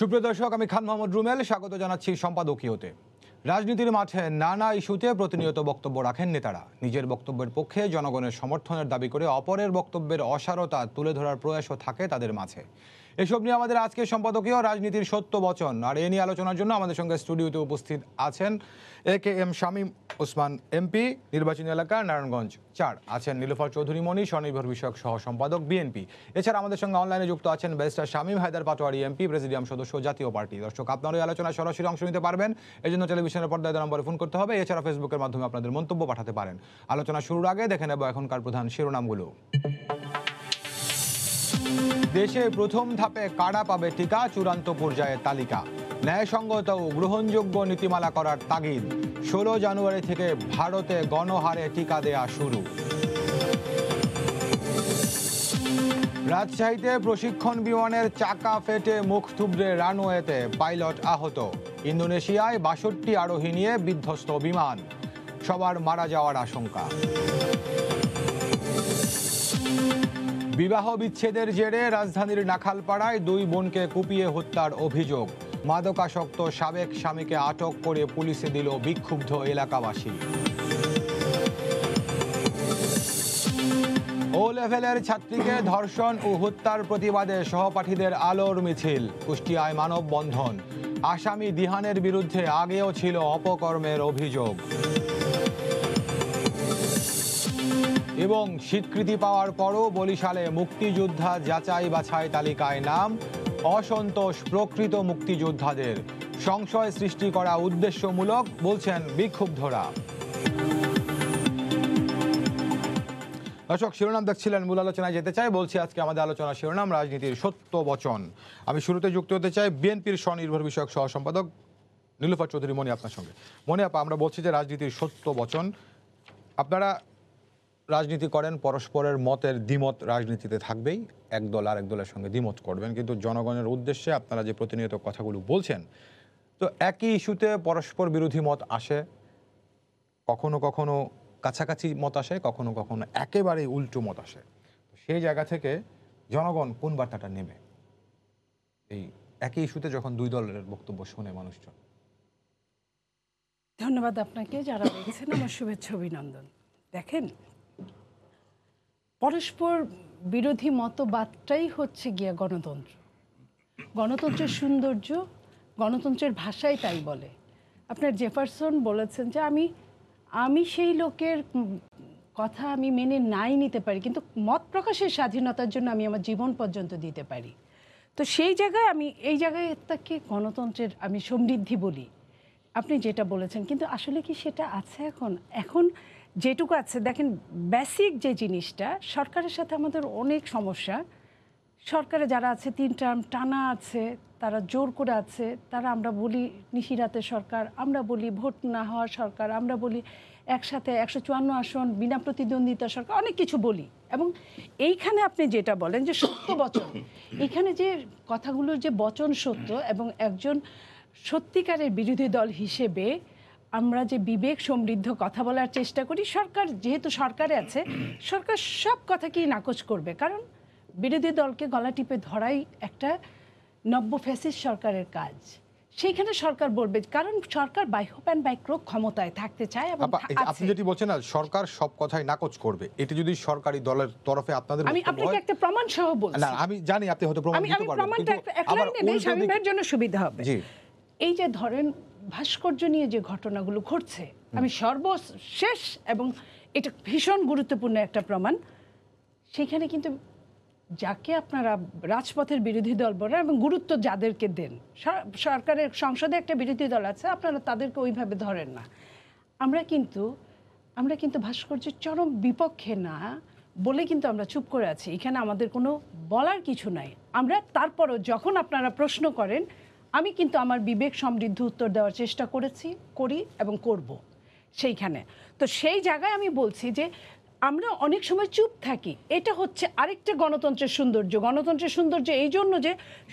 সুপ্রিয় দর্শক আমি খান মোহাম্মদ রুমেল স্বাগত জানাচ্ছি সম্পাদকীয়তে রাজনীতির মাঠে নানা ইস্যুতে প্রতিনিয়ত বক্তব্য রাখেন নেতারা নিজের বক্তব্যের পক্ষে জনগণের সমর্থনের দাবি করে অপরের বক্তব্যের অসারতা তুলে ধরার প্রয়াসও থাকে তাদের মাঝে এসব নিয়ে আমাদের আজকে সম্পাদকীয় রাজনীতির সত্য বচন আর এ নিয়ে আলোচনার জন্য আমাদের সঙ্গে স্টুডিওতে উপস্থিত আছেন A K M Shamim Osman MP নির্বাচনী এলাকা নারায়ণগঞ্জ চার আছেন নীলফার চৌধুরী মণি স্বনির্ভর বিষয়ক সহ সম্পাদক বিএনপি এছাড়া আমাদের সঙ্গে অনলাইনে যুক্ত আছেন barrister Shamim Haider Patwary MP presidium সদস্য জাতীয় পার্টি দর্শক আপনারও আলোচনা আলোচনায় সরাসরি অংশ নিতে পারবেন জন্য টেলিভিশনের পর্দায় নম্বরে ফোন করতে হবে এছাড়া ফেসবুকের মাধ্যমে আপনাদের মন্তব্য পাঠাতে পারেন আলোচনা শুরুর আগে দেখে নেব এখনকার প্রধান শিরোনামগুলো দেশে প্রথম ধাপে কারা পাবে টিকা চূড়ান্ত পর্যায়ের তালিকা ন্যায়সঙ্গত ও গ্রহণযোগ্য নীতিমালা করার তাগিদ ষোলো জানুয়ারি থেকে ভারতে গণহারে টিকা দেয়া শুরু রাজশাহীতে প্রশিক্ষণ বিমানের চাকা ফেটে মুখ থুবড়ে রানওয়েতে পাইলট আহত ইন্দোনেশিয়ায় বাষট্টি আরোহী নিয়ে বিধ্বস্ত বিমান সবার মারা যাওয়ার আশঙ্কা বিবাহ বিচ্ছেদের জেরে রাজধানীর নাখালপাড়ায় দুই বোনকে কুপিয়ে হত্যার অভিযোগ মাদকাসক্ত সাবেক স্বামীকে আটক করে পুলিশে দিল বিক্ষুব্ধ এলাকাবাসী ও লেভেলের ছাত্রীকে ধর্ষণ ও হত্যার প্রতিবাদে সহপাঠীদের আলোর মিছিল কুষ্টিয়ায় মানববন্ধন আসামি দিহানের বিরুদ্ধে আগেও ছিল অপকর্মের অভিযোগ এবং স্বীকৃতি পাওয়ার পরও বরিশালে মুক্তিযোদ্ধা যাচাই বাছাই তালিকায় নাম অসন্তোষ প্রকৃত মুক্তিযোদ্ধাদের সংশয় সৃষ্টি করা উদ্দেশ্যমূলক বলছেন বিক্ষুব্ধরা দর্শক শিরোনাম দেখছিলেন মূল আলোচনায় যেতে চাই বলছি আজকে আমাদের আলোচনা শিরোনাম রাজনীতির সত্য বচন আমি শুরুতে যুক্ত হতে চাই বিএনপির স্বনির্ভর বিষয়ক সহ সম্পাদক নীলুফা চৌধুরী মনি আপনার সঙ্গে মনে আপা আমরা বলছি যে রাজনীতির সত্য বচন আপনারা রাজনীতি করেন পরস্পরের মতের দ্বিমত রাজনীতিতে থাকবেই একদল আর একদলের সঙ্গে দ্বিমত করবেন কিন্তু জনগণের উদ্দেশ্যে আপনারা যে প্রতিনিয়ত কথাগুলো বলছেন তো একই ইস্যুতে পরস্পর বিরোধী মত আসে কখনো কখনো কাছাকাছি মত আসে কখনো কখনো একেবারেই উল্টো মত আসে সেই জায়গা থেকে জনগণ কোন বার্তাটা নেবে এই একই ইস্যুতে যখন দুই দলের বক্তব্য শোনে মানুষজন ধন্যবাদ আপনাকে যারা বলছেন আমার শুভেচ্ছা অভিনন্দন দেখেন পরস্পর বিরোধী মতবাদটাই হচ্ছে গিয়া গণতন্ত্র গণতন্ত্রের সৌন্দর্য গণতন্ত্রের ভাষাই তাই বলে আপনার জেফারসন বলেছেন যে আমি আমি সেই লোকের কথা আমি মেনে নাই নিতে পারি কিন্তু মত প্রকাশের স্বাধীনতার জন্য আমি আমার জীবন পর্যন্ত দিতে পারি তো সেই জায়গায় আমি এই জায়গায় তাকে গণতন্ত্রের আমি সমৃদ্ধি বলি আপনি যেটা বলেছেন কিন্তু আসলে কি সেটা আছে এখন এখন যেটুকু আছে দেখেন বেসিক যে জিনিসটা সরকারের সাথে আমাদের অনেক সমস্যা সরকারে যারা আছে তিন টার্ম টানা আছে তারা জোর করে আছে তারা আমরা বলি নিশিরাতে সরকার আমরা বলি ভোট না হওয়া সরকার আমরা বলি একসাথে একশো চুয়ান্ন আসন বিনা প্রতিদ্বন্দ্বিতা সরকার অনেক কিছু বলি এবং এইখানে আপনি যেটা বলেন যে সত্য বচন এখানে যে কথাগুলোর যে বচন সত্য এবং একজন সত্যিকারের বিরোধী দল হিসেবে আমরা যে বিবেক সমৃদ্ধ কথা বলার চেষ্টা করি সরকার যেহেতু সরকারে আছে সরকার সব কথাকেই নাকচ করবে কারণ বিরোধী দলকে গলা টিপে ধরাই একটা নব্য ফ্যাসিস সরকারের কাজ সেইখানে সরকার বলবে কারণ সরকার বাই হোপ অ্যান্ড বাই ক্ষমতায় থাকতে চায় এবং আপনি যেটি বলছেন না সরকার সব কথাই নাকচ করবে এটি যদি সরকারি দলের তরফে আপনাদের আমি আপনাকে একটা প্রমাণ সহ বলছি না আমি জানি আপনি হয়তো প্রমাণ দিতে পারবেন আমি প্রমাণটা একটা নেব শামীম জন্য সুবিধা হবে এই যে ধরেন ভাস্কর্য নিয়ে যে ঘটনাগুলো ঘটছে আমি সর্বশেষ এবং এটা ভীষণ গুরুত্বপূর্ণ একটা প্রমাণ সেখানে কিন্তু যাকে আপনারা রাজপথের বিরোধী দল বলেন এবং গুরুত্ব যাদেরকে দেন সরকারের সংসদে একটা বিরোধী দল আছে আপনারা তাদেরকে ওইভাবে ধরেন না আমরা কিন্তু আমরা কিন্তু ভাস্কর্যের চরম বিপক্ষে না বলে কিন্তু আমরা চুপ করে আছি এখানে আমাদের কোনো বলার কিছু নাই আমরা তারপরও যখন আপনারা প্রশ্ন করেন আমি কিন্তু আমার বিবেক সমৃদ্ধ উত্তর দেওয়ার চেষ্টা করেছি করি এবং করব সেইখানে তো সেই জায়গায় আমি বলছি যে আমরা অনেক সময় চুপ থাকি এটা হচ্ছে আরেকটা গণতন্ত্রের সৌন্দর্য গণতন্ত্রের সৌন্দর্য এই জন্য যে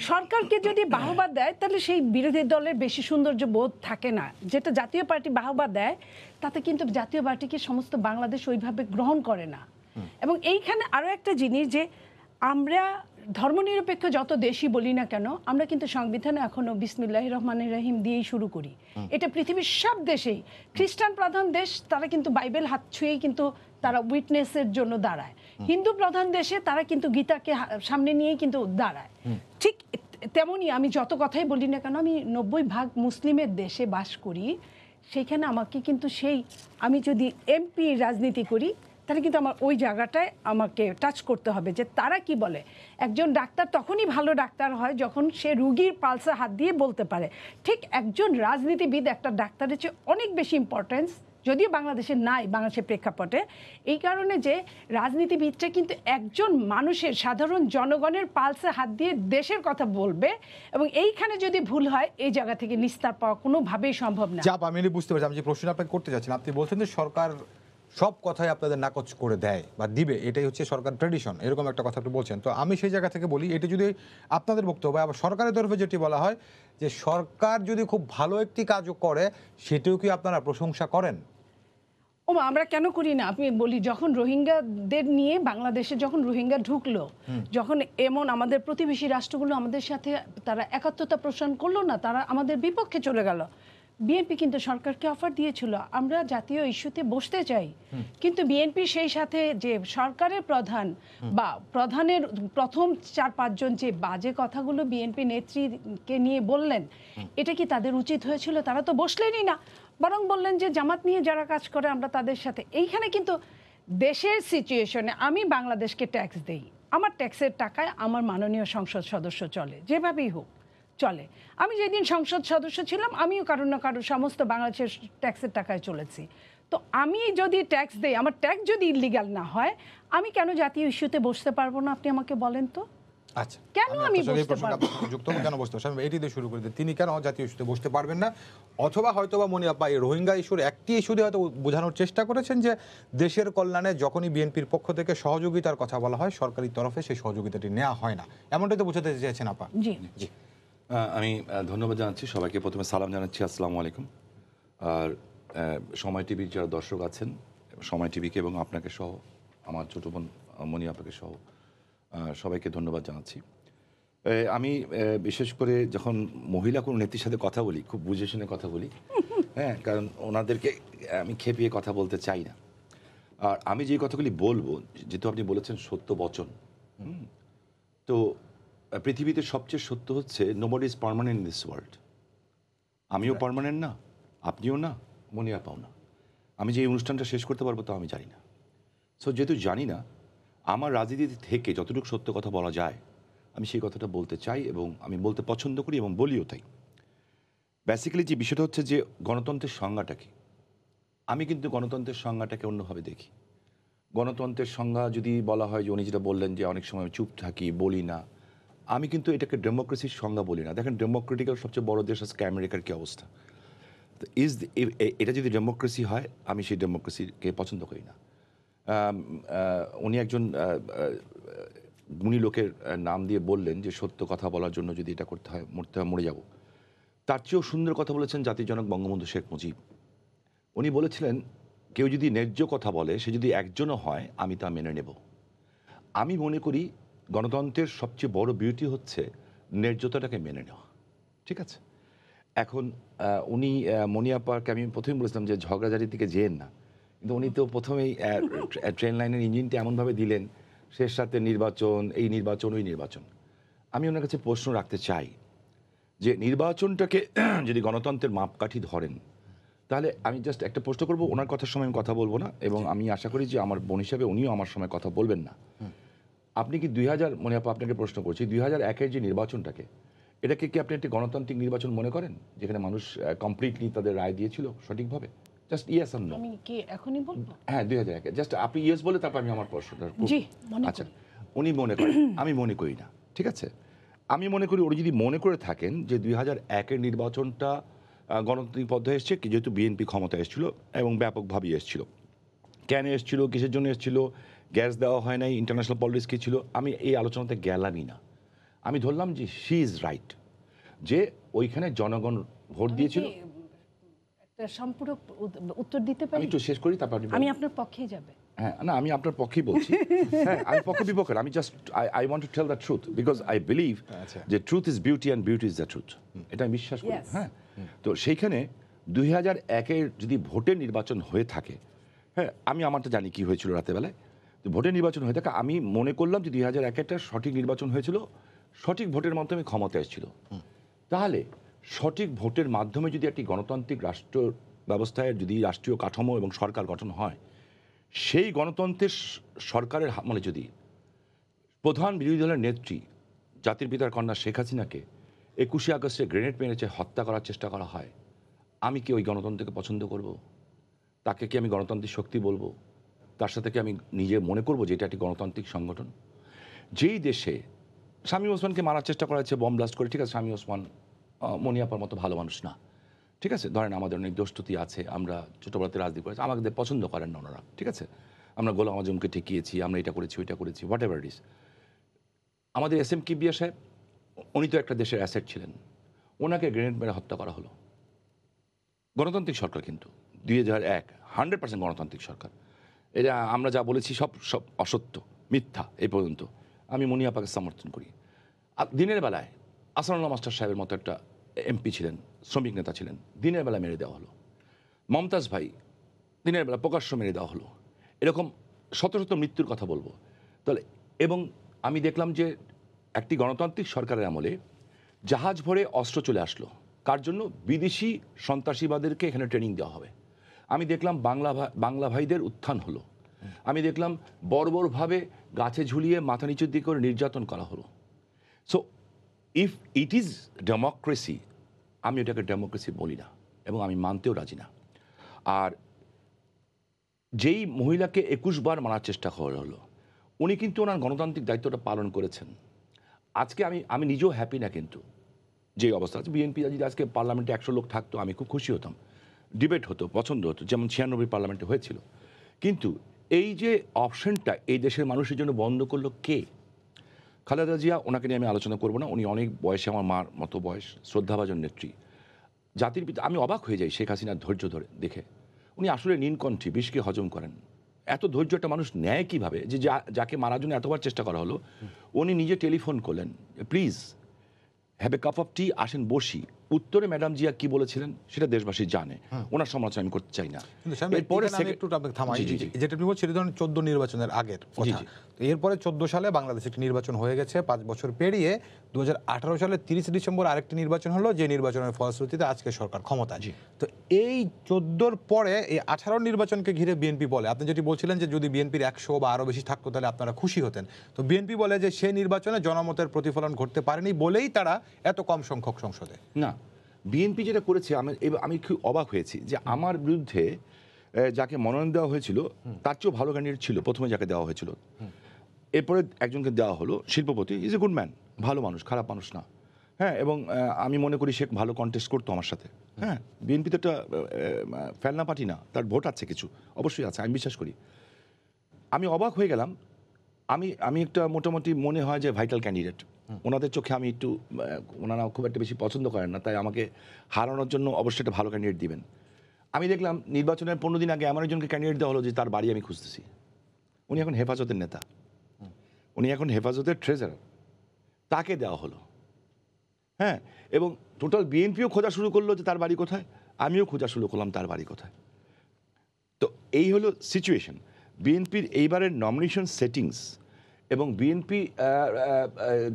সরকারকে যদি বাহবা দেয় তাহলে সেই বিরোধী দলের বেশি সৌন্দর্য বোধ থাকে না যেটা জাতীয় পার্টি বাহবা দেয় তাতে কিন্তু জাতীয় পার্টিকে সমস্ত বাংলাদেশ ওইভাবে গ্রহণ করে না এবং এইখানে আরও একটা জিনিস যে আমরা ধর্মনিরপেক্ষ যত দেশই বলি না কেন আমরা কিন্তু সংবিধানে এখনো বিসমিল্লাহ রহমানের রহিম দিয়েই শুরু করি এটা পৃথিবীর সব দেশেই খ্রিস্টান প্রধান দেশ তারা কিন্তু বাইবেল হাত ছুঁয়েই কিন্তু তারা উইটনেসের জন্য দাঁড়ায় হিন্দু প্রধান দেশে তারা কিন্তু গীতাকে সামনে নিয়েই কিন্তু দাঁড়ায় ঠিক তেমনই আমি যত কথাই বলি না কেন আমি নব্বই ভাগ মুসলিমের দেশে বাস করি সেখানে আমাকে কিন্তু সেই আমি যদি এমপি রাজনীতি করি তাহলে কিন্তু আমার ওই জায়গাটায় আমাকে টাচ করতে হবে যে তারা কি বলে একজন ডাক্তার তখনই ভালো ডাক্তার হয় যখন সে রুগীর পালসে হাত দিয়ে বলতে পারে ঠিক একজন রাজনীতিবিদ একটা ডাক্তারের চেয়ে অনেক বেশি ইম্পর্টেন্স যদিও বাংলাদেশে নাই বাংলাদেশের প্রেক্ষাপটে এই কারণে যে রাজনীতিবিদটা কিন্তু একজন মানুষের সাধারণ জনগণের পালসে হাত দিয়ে দেশের কথা বলবে এবং এইখানে যদি ভুল হয় এই জায়গা থেকে নিস্তার পাওয়া কোনোভাবেই সম্ভব না যা আমি বুঝতে পারছি আমি যে প্রশ্ন আপনাকে করতে যাচ্ছিলাম আপনি বলছেন যে সরকার সব কথাই আপনাদের নাকচ করে দেয় বা দিবে এটাই হচ্ছে সরকার ট্রেডিশন এরকম একটা কথা আপনি বলছেন তো আমি সেই জায়গা থেকে বলি এটি যদি আপনাদের বক্তব্য আবার সরকারের তরফে যেটি বলা হয় যে সরকার যদি খুব ভালো একটি কাজও করে সেটিও কি আপনারা প্রশংসা করেন ও আমরা কেন করি না আমি বলি যখন রোহিঙ্গাদের নিয়ে বাংলাদেশে যখন রোহিঙ্গা ঢুকলো যখন এমন আমাদের প্রতিবেশী রাষ্ট্রগুলো আমাদের সাথে তারা একাত্মতা প্রসারণ করলো না তারা আমাদের বিপক্ষে চলে গেল বিএনপি কিন্তু সরকারকে অফার দিয়েছিল আমরা জাতীয় ইস্যুতে বসতে চাই কিন্তু বিএনপি সেই সাথে যে সরকারের প্রধান বা প্রধানের প্রথম চার পাঁচজন যে বাজে কথাগুলো বিএনপি নেত্রীকে নিয়ে বললেন এটা কি তাদের উচিত হয়েছিল তারা তো বসলেনই না বরং বললেন যে জামাত নিয়ে যারা কাজ করে আমরা তাদের সাথে এইখানে কিন্তু দেশের সিচুয়েশনে আমি বাংলাদেশকে ট্যাক্স দেই আমার ট্যাক্সের টাকায় আমার মাননীয় সংসদ সদস্য চলে যেভাবেই হোক চলে আমি যেদিন সংসদ সদস্য ছিলাম আমিও কারোর না কারোর সমস্ত বাংলাদেশের ট্যাক্সের টাকায় চলেছি তো আমি যদি ট্যাক্স দেই আমার ট্যাক্স যদি ইলিগাল না হয় আমি কেন জাতীয় ইস্যুতে বসতে পারবো না আপনি আমাকে বলেন তো আচ্ছা কেন কেন তিনি কেন জাতীয় ইস্যুতে বসতে পারবেন না অথবা হয়তোবা মনি আপা এই রোহিঙ্গা ইস্যুর একটি ইস্যুতে হয়তো বোঝানোর চেষ্টা করেছেন যে দেশের কল্যাণে যখনই বিএনপির পক্ষ থেকে সহযোগিতার কথা বলা হয় সরকারি তরফে সেই সহযোগিতাটি নেওয়া হয় না এমনটাই তো বোঝাতে চেয়েছেন আপা জি জি আমি ধন্যবাদ জানাচ্ছি সবাইকে প্রথমে সালাম জানাচ্ছি আসসালামু আলাইকুম আর সময় টিভির যারা দর্শক আছেন সময় টিভিকে এবং আপনাকে সহ আমার ছোটো বোন মনি আপনাকে সহ সবাইকে ধন্যবাদ জানাচ্ছি আমি বিশেষ করে যখন মহিলা কোনো নেত্রীর সাথে কথা বলি খুব বুঝে শুনে কথা বলি হ্যাঁ কারণ ওনাদেরকে আমি খেপিয়ে কথা বলতে চাই না আর আমি যে কথাগুলি বলবো যেহেতু আপনি বলেছেন সত্য বচন তো পৃথিবীতে সবচেয়ে সত্য হচ্ছে no nobody is permanent this world আমিও পারমানেন্ট না আপনিও না মনে পাও না আমি যে এই অনুষ্ঠানটা শেষ করতে পারবো তো আমি জানি না সো যেহেতু জানি না আমার রাজনীতি থেকে যতটুকু সত্য কথা বলা যায় আমি সেই কথাটা বলতে চাই এবং আমি বলতে পছন্দ করি এবং বলিও তাই বেসিক্যালি যে বিষয়টা হচ্ছে যে গণতন্ত্রের সংজ্ঞাটা কি আমি কিন্তু গণতন্ত্রের সংজ্ঞাটাকে অন্যভাবে দেখি গণতন্ত্রের সংজ্ঞা যদি বলা হয় যে উনি যেটা বললেন যে অনেক সময় চুপ থাকি বলি না আমি কিন্তু এটাকে ডেমোক্রেসির সংজ্ঞা বলি না দেখেন ডেমোক্রেটিক্যাল সবচেয়ে বড় দেশ আজকে আমেরিকার কী অবস্থা তো ইজ এটা যদি ডেমোক্রেসি হয় আমি সেই ডেমোক্রেসিকে পছন্দ করি না উনি একজন গুণী লোকের নাম দিয়ে বললেন যে সত্য কথা বলার জন্য যদি এটা করতে হয় মরতে হয় মরে যাব তার চেয়েও সুন্দর কথা বলেছেন জাতিজনক বঙ্গবন্ধু শেখ মুজিব উনি বলেছিলেন কেউ যদি ন্যায্য কথা বলে সে যদি একজনও হয় আমি তা মেনে নেব আমি মনে করি গণতন্ত্রের সবচেয়ে বড় বিউটি হচ্ছে ন্যায্যতাটাকে মেনে নেওয়া ঠিক আছে এখন উনি মনিয়াপাকে আমি প্রথমেই বলেছিলাম যে ঝগড়াঝাড়ির দিকে যেন না কিন্তু উনি তো প্রথমেই ট্রেন লাইনের ইঞ্জিনটা এমনভাবে দিলেন শেষ সাথে নির্বাচন এই নির্বাচন ওই নির্বাচন আমি ওনার কাছে প্রশ্ন রাখতে চাই যে নির্বাচনটাকে যদি গণতন্ত্রের মাপকাঠি ধরেন তাহলে আমি জাস্ট একটা প্রশ্ন করবো ওনার কথার সময় আমি কথা বলবো না এবং আমি আশা করি যে আমার বোন হিসাবে উনিও আমার সময় কথা বলবেন না আপনি কি দুই হাজার মনে আপনাকে প্রশ্ন করছি দুই হাজার একের যে নির্বাচনটাকে এটাকে কি আপনি একটি গণতান্ত্রিক নির্বাচন মনে করেন যেখানে মানুষ কমপ্লিটলি তাদের রায় দিয়েছিল সঠিকভাবে জাস্ট ইয়েস আমি কি এখনই বলবো হ্যাঁ দুই হাজার একে জাস্ট আপনি ইয়েস বলে তারপর আমি আমার প্রশ্নটা জি আচ্ছা উনি মনে করেন আমি মনে করি না ঠিক আছে আমি মনে করি উনি যদি মনে করে থাকেন যে দুই হাজার একের নির্বাচনটা গণতান্ত্রিক পদ্ধতি এসছে যেহেতু বিএনপি ক্ষমতা এসেছিল এবং ব্যাপকভাবে এসছিল কেন এসছিল কিসের জন্য এসছিল গ্যাস দেওয়া হয় নাই ইন্টারন্যাশনাল পলিটিক্স ছিল আমি এই আলোচনাতে গেলামই না আমি ধরলাম যে শি ইজ রাইট যে ওইখানে জনগণ ভোট দিয়েছিল সম্পূরক উত্তর দিতে পারি একটু শেষ করি তারপর আমি আপনার পক্ষে যাবে হ্যাঁ না আমি আপনার পক্ষেই বলছি হ্যাঁ আমি পক্ষে বিপক্ষে আমি just I I want to tell the truth because I believe যে truth is beauty and beauty is the truth এটা আমি বিশ্বাস করি হ্যাঁ তো সেইখানে দুই হাজার একের যদি ভোটের নির্বাচন হয়ে থাকে হ্যাঁ আমি আমারটা জানি কি হয়েছিল রাতেবেলায় ভোটে নির্বাচন হয়ে থাকে আমি মনে করলাম যে দুই হাজার এক একটা সঠিক নির্বাচন হয়েছিল সঠিক ভোটের মাধ্যমে ক্ষমতা এসেছিল তাহলে সঠিক ভোটের মাধ্যমে যদি একটি গণতান্ত্রিক রাষ্ট্র ব্যবস্থায় যদি রাষ্ট্রীয় কাঠামো এবং সরকার গঠন হয় সেই গণতন্ত্রের সরকারের মানে যদি প্রধান বিরোধী দলের নেত্রী জাতির পিতার কন্যা শেখ হাসিনাকে একুশে আগস্টে গ্রেনেড মেরেছে হত্যা করার চেষ্টা করা হয় আমি কি ওই গণতন্ত্রকে পছন্দ করব তাকে কি আমি গণতান্ত্রিক শক্তি বলবো তার সাথে কি আমি নিজে মনে করব যে এটা একটি গণতান্ত্রিক সংগঠন যেই দেশে স্বামী ওসমানকে মারার চেষ্টা করা হচ্ছে বম ব্লাস্ট করে ঠিক আছে স্বামী ওসমান মনিয়াপার মতো ভালো মানুষ না ঠিক আছে ধরেন আমাদের অনেক দোষটুতি আছে আমরা ছোটোবেলাতে রাজনীতি করেছি আমাদের পছন্দ করেন না ওনারা ঠিক আছে আমরা গোলাম আজমকে ঠেকিয়েছি আমরা এটা করেছি ওইটা করেছি হোয়াট এভার ইস আমাদের এস এম কিবিয়া সাহেব উনি তো একটা দেশের অ্যাসেট ছিলেন ওনাকে গ্রেনেড মেরে হত্যা করা হলো গণতান্ত্রিক সরকার কিন্তু দুই হাজার এক হান্ড্রেড পার্সেন্ট গণতান্ত্রিক সরকার এটা আমরা যা বলেছি সব সব অসত্য মিথ্যা এই পর্যন্ত আমি মুনিয়াপাকে সমর্থন করি দিনের বেলায় আসানুল্লাহ মাস্টার সাহেবের মতো একটা এমপি ছিলেন শ্রমিক নেতা ছিলেন দিনের বেলা মেরে দেওয়া হলো মমতাজ ভাই দিনের বেলা প্রকাশ্য মেরে দেওয়া হলো এরকম শত শত মৃত্যুর কথা বলবো তাহলে এবং আমি দেখলাম যে একটি গণতান্ত্রিক সরকারের আমলে জাহাজ ভরে অস্ত্র চলে আসলো কার জন্য বিদেশি সন্ত্রাসীবাদেরকে এখানে ট্রেনিং দেওয়া হবে আমি দেখলাম বাংলা বাংলা ভাইদের উত্থান হলো আমি দেখলাম বর্বরভাবে গাছে ঝুলিয়ে মাথা নিচুর দিকে করে নির্যাতন করা হলো so if it is democracy আমি ওটাকে ডেমোক্রেসি বলি না এবং আমি মানতেও রাজি না আর যেই মহিলাকে একুশ বার মারার চেষ্টা করা হলো উনি কিন্তু ওনার গণতান্ত্রিক দায়িত্বটা পালন করেছেন আজকে আমি আমি নিজেও হ্যাপি না কিন্তু যে অবস্থা আছে বিএনপি যদি আজকে পার্লামেন্টে একশো লোক থাকতো আমি খুব খুশি হতাম ডিবেট হতো পছন্দ হতো যেমন ছিয়ানব্বই পার্লামেন্টে হয়েছিল কিন্তু এই যে অপশনটা এই দেশের মানুষের জন্য বন্ধ করলো কে খালেদা জিয়া ওনাকে নিয়ে আমি আলোচনা করবো না উনি অনেক বয়সে আমার মার মতো বয়স শ্রদ্ধাভাজন নেত্রী জাতির পিতা আমি অবাক হয়ে যাই শেখ হাসিনার ধৈর্য ধরে দেখে উনি আসলে নীলকণ্ঠী বিষকে হজম করেন এত ধৈর্য একটা মানুষ নেয় কীভাবে যে যা যাকে মারার জন্য এতবার চেষ্টা করা হলো উনি নিজে টেলিফোন করলেন please have a cup of tea আসেন বসি উত্তরে ম্যাডাম জিয়া কি বলেছিলেন সেটা দেশবাসী জানে হ্যাঁ। ওনার সমালোচনা আমি করতে চাই না এরপরে একটু থামাই যেটা আপনি বলছেন ধরেন চোদ্দ নির্বাচনের আগের কথা এরপরে চোদ্দ সালে বাংলাদেশে একটি নির্বাচন হয়ে গেছে পাঁচ বছর পেরিয়ে দু সালে তিরিশে ডিসেম্বর আরেকটি নির্বাচন হলো যে নির্বাচনের ফলশ্রুতিতে আজকে সরকার ক্ষমতা তো এই চোদ্দোর পরে এই আঠারো নির্বাচনকে ঘিরে বিএনপি বলে আপনি যেটি বলছিলেন যে যদি বিএনপির একশো বা আরও বেশি থাকতো তাহলে আপনারা খুশি হতেন তো বিএনপি বলে যে সেই নির্বাচনে জনমতের প্রতিফলন ঘটতে পারেনি বলেই তারা এত কম সংখ্যক সংসদে না বিএনপি যেটা করেছে আমি আমি খুব অবাক হয়েছি যে আমার বিরুদ্ধে যাকে মনোনয়ন দেওয়া হয়েছিল তার চেয়েও ভালো ক্যান্ডিডেট ছিল প্রথমে যাকে দেওয়া হয়েছিল এরপরে একজনকে দেওয়া হলো শিল্পপতি ইজ এ গুড ম্যান ভালো মানুষ খারাপ মানুষ না হ্যাঁ এবং আমি মনে করি সে ভালো কন্টেস্ট করতো আমার সাথে হ্যাঁ বিএনপি তো একটা ফেলনা পার্টি না তার ভোট আছে কিছু অবশ্যই আছে আমি বিশ্বাস করি আমি অবাক হয়ে গেলাম আমি আমি একটা মোটামুটি মনে হয় যে ভাইটাল ক্যান্ডিডেট ওনাদের চোখে আমি একটু ওনারা খুব একটা বেশি পছন্দ করেন না তাই আমাকে হারানোর জন্য অবশ্যই একটা ভালো ক্যান্ডিডেট দিবেন আমি দেখলাম নির্বাচনের পনেরো দিন আগে আমার একজনকে ক্যান্ডিডেট দেওয়া হলো যে তার বাড়ি আমি খুঁজতেছি উনি এখন হেফাজতের নেতা উনি এখন হেফাজতের ট্রেজারার তাকে দেওয়া হলো হ্যাঁ এবং টোটাল বিএনপিও খোঁজা শুরু করলো যে তার বাড়ি কোথায় আমিও খোঁজা শুরু করলাম তার বাড়ি কোথায় তো এই হলো সিচুয়েশন বিএনপির এইবারের নমিনেশন সেটিংস এবং বিএনপি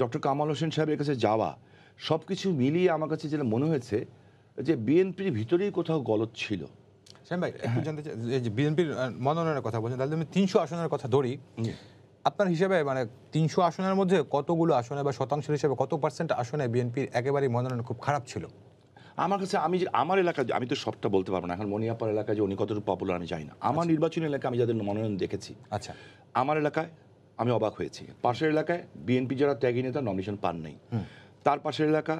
ডক্টর কামাল হোসেন সাহেবের কাছে যাওয়া সব কিছু মিলিয়ে আমার কাছে যেটা মনে হয়েছে যে বিএনপির ভিতরেই কোথাও গলত ছিল ভাই হ্যাঁ। জানতে চাই যে বিএনপির মনোনয়নের কথা বলছেন তাহলে আমি তিনশো আসনের কথা ধরি আপনার হিসাবে মানে তিনশো আসনের মধ্যে কতগুলো আসনে বা শতাংশের হিসাবে কত পার্সেন্ট আসনে বিএনপির একেবারেই মনোনয়ন খুব খারাপ ছিল আমার কাছে আমি আমার এলাকা আমি তো সবটা বলতে পারবো না এখন মনিয়াপার এলাকায় যে উনি কতটুকু পপুলার আমি জানি না আচ্ছা। আমার নির্বাচনী এলাকায় আমি যাদের মনোনয়ন দেখেছি আচ্ছা আমার এলাকায় আমি অবাক হয়েছি পাশের এলাকায় বিএনপি যারা ত্যাগী নেতা নমিনেশন পান নাই তার পাশের এলাকা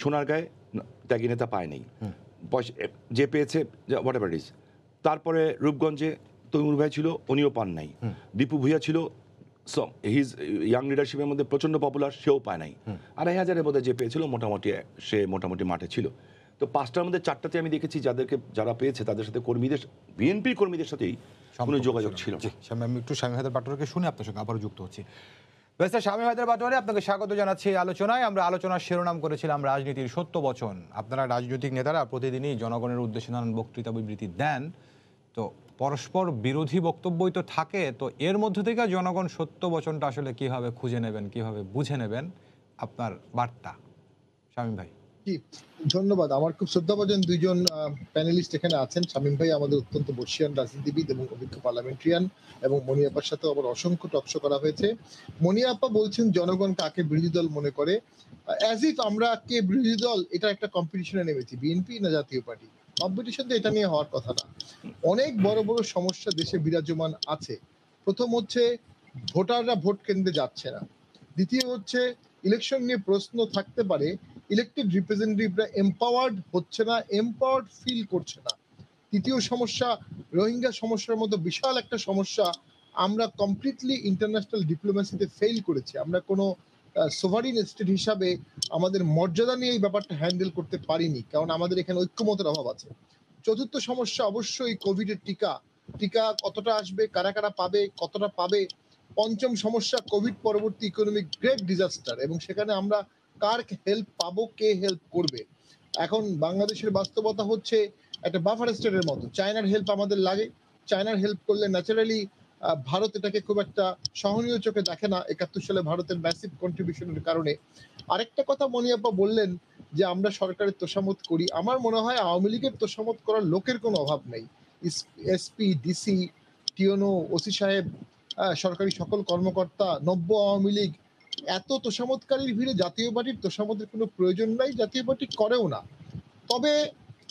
সোনারগাঁয়ে ত্যাগী নেতা পায় নাই যে পেয়েছে হোয়াট এভার ইজ তারপরে রূপগঞ্জে তৈমুর ভাই ছিল উনিও পান নাই দীপু ভুইয়া ছিল হিজ ইয়াং লিডারশিপের মধ্যে প্রচণ্ড পপুলার সেও পায় নাই আড়াই হাজারের মধ্যে যে পেয়েছিল মোটামুটি সে মোটামুটি মাঠে ছিল তো পাঁচটার মধ্যে চারটাতে আমি দেখেছি যাদেরকে যারা পেয়েছে তাদের সাথে কর্মীদের বিএনপির কর্মীদের সাথেই কোনো যোগাযোগ ছিল আমি একটু স্বামী হায়দার পাটোয়ারকে শুনে আপনার সঙ্গে আবারও যুক্ত হচ্ছি ব্যাস্টার স্বামী হায়দার পাটোয়ারি আপনাকে স্বাগত জানাচ্ছি এই আলোচনায় আমরা আলোচনার শিরোনাম করেছিলাম রাজনীতির সত্য বচন আপনারা রাজনৈতিক নেতারা প্রতিদিনই জনগণের উদ্দেশ্যে নানান বক্তৃতা বিবৃতি দেন তো পরস্পর বিরোধী বক্তব্যই তো থাকে তো এর মধ্য থেকে জনগণ সত্য বচনটা আসলে কিভাবে খুঁজে নেবেন কিভাবে বুঝে নেবেন আপনার বার্তা স্বামী ভাই জি ধন্যবাদ আমার খুব শ্রদ্ধাভাজন দুইজন প্যানেলিস্ট এখানে আছেন শামীম ভাই আমাদের অত্যন্ত বর্ষিয়ান রাজনীতিবিদ এবং অভিজ্ঞ পার্লামেন্টারিয়ান এবং মনিয়াপার সাথে আবার অসংখ্য টকশ করা হয়েছে মনিয়াপ্পা বলছেন জনগণ কাকে বিরোধী দল মনে করে অ্যাজ ইফ আমরা কে বিরোধী দল এটা একটা কম্পিটিশনে নেমেছি বিএনপি না জাতীয় পার্টি কম্পিটিশন তো এটা নিয়ে হওয়ার কথা না অনেক বড় বড় সমস্যা দেশে বিরাজমান আছে প্রথম হচ্ছে ভোটাররা ভোট কেন্দ্রে যাচ্ছে না দ্বিতীয় হচ্ছে ইলেকশন নিয়ে প্রশ্ন থাকতে পারে ইলেক্টেড রিপ্রেজেন্টেটিভরা এম্পাওয়ার্ড হচ্ছে না এম্পাওয়ার্ড ফিল করছে না তৃতীয় সমস্যা রোহিঙ্গা সমস্যার মতো বিশাল একটা সমস্যা আমরা কমপ্লিটলি ইন্টারন্যাশনাল ডিপ্লোমেসিতে ফেল করেছি আমরা কোনো সোভারিন স্টেট হিসাবে আমাদের মর্যাদা নিয়ে এই ব্যাপারটা হ্যান্ডেল করতে পারিনি কারণ আমাদের এখানে ঐক্যমতের অভাব আছে চতুর্থ সমস্যা অবশ্যই কোভিডের টিকা টিকা কতটা আসবে কারা কারা পাবে কতটা পাবে পঞ্চম সমস্যা কোভিড পরবর্তী ইকোনমিক গ্রেট ডিজাস্টার এবং সেখানে আমরা কার হেল্প পাবো কে হেল্প করবে এখন বাংলাদেশের বাস্তবতা হচ্ছে একটা বাফার স্টেটের মতো চায়নার হেল্প আমাদের লাগে চায়নার হেল্প করলে ন্যাচারালি ভারত এটাকে খুব একটা সহনীয় চোখে দেখে না একাত্তর সালে ভারতের ম্যাসিভ কন্ট্রিবিউশনের কারণে আরেকটা কথা মনিয়াপ্পা বললেন যে আমরা সরকারের তোষামত করি আমার মনে হয় আওয়ামী লীগের তোষামত করার লোকের কোনো অভাব নেই এসপি ডিসি টিওনো ওসি সাহেব সরকারি সকল কর্মকর্তা নব্য আওয়ামী লীগ এত তোষামতকারীর ভিড়ে জাতীয় পার্টির তোষামতের কোনো প্রয়োজন নাই জাতীয় পার্টি করেও না তবে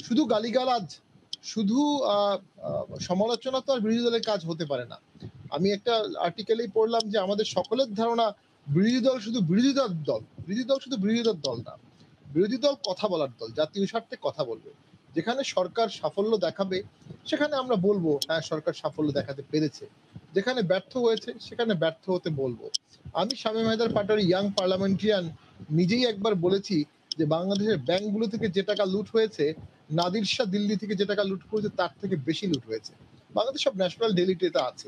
শুধু গালিগালাজ শুধু সমালোচনা তো আর বিরোধী দলের কাজ হতে পারে না আমি একটা আর্টিকেলেই পড়লাম যে আমাদের সকলের ধারণা বিরোধী দল শুধু বিরোধী দল দল বিরোধী দল শুধু বিরোধী দল দল না বিরোধী দল কথা বলার দল জাতীয় স্বার্থে কথা বলবে যেখানে সরকার সাফল্য দেখাবে সেখানে আমরা বলবো হ্যাঁ সরকার সাফল্য দেখাতে পেরেছে যেখানে ব্যর্থ হয়েছে সেখানে ব্যর্থ হতে বলবো আমি শামীম হায়দার পাটারি ইয়াং পার্লামেন্টারিয়ান নিজেই একবার বলেছি যে বাংলাদেশের ব্যাংকগুলো থেকে যে টাকা লুট হয়েছে নাদির শাহ দিল্লি থেকে যে টাকা লুট করেছে তার থেকে বেশি লুট হয়েছে বাংলাদেশ সব ন্যাশনাল ডেলিটেতে আছে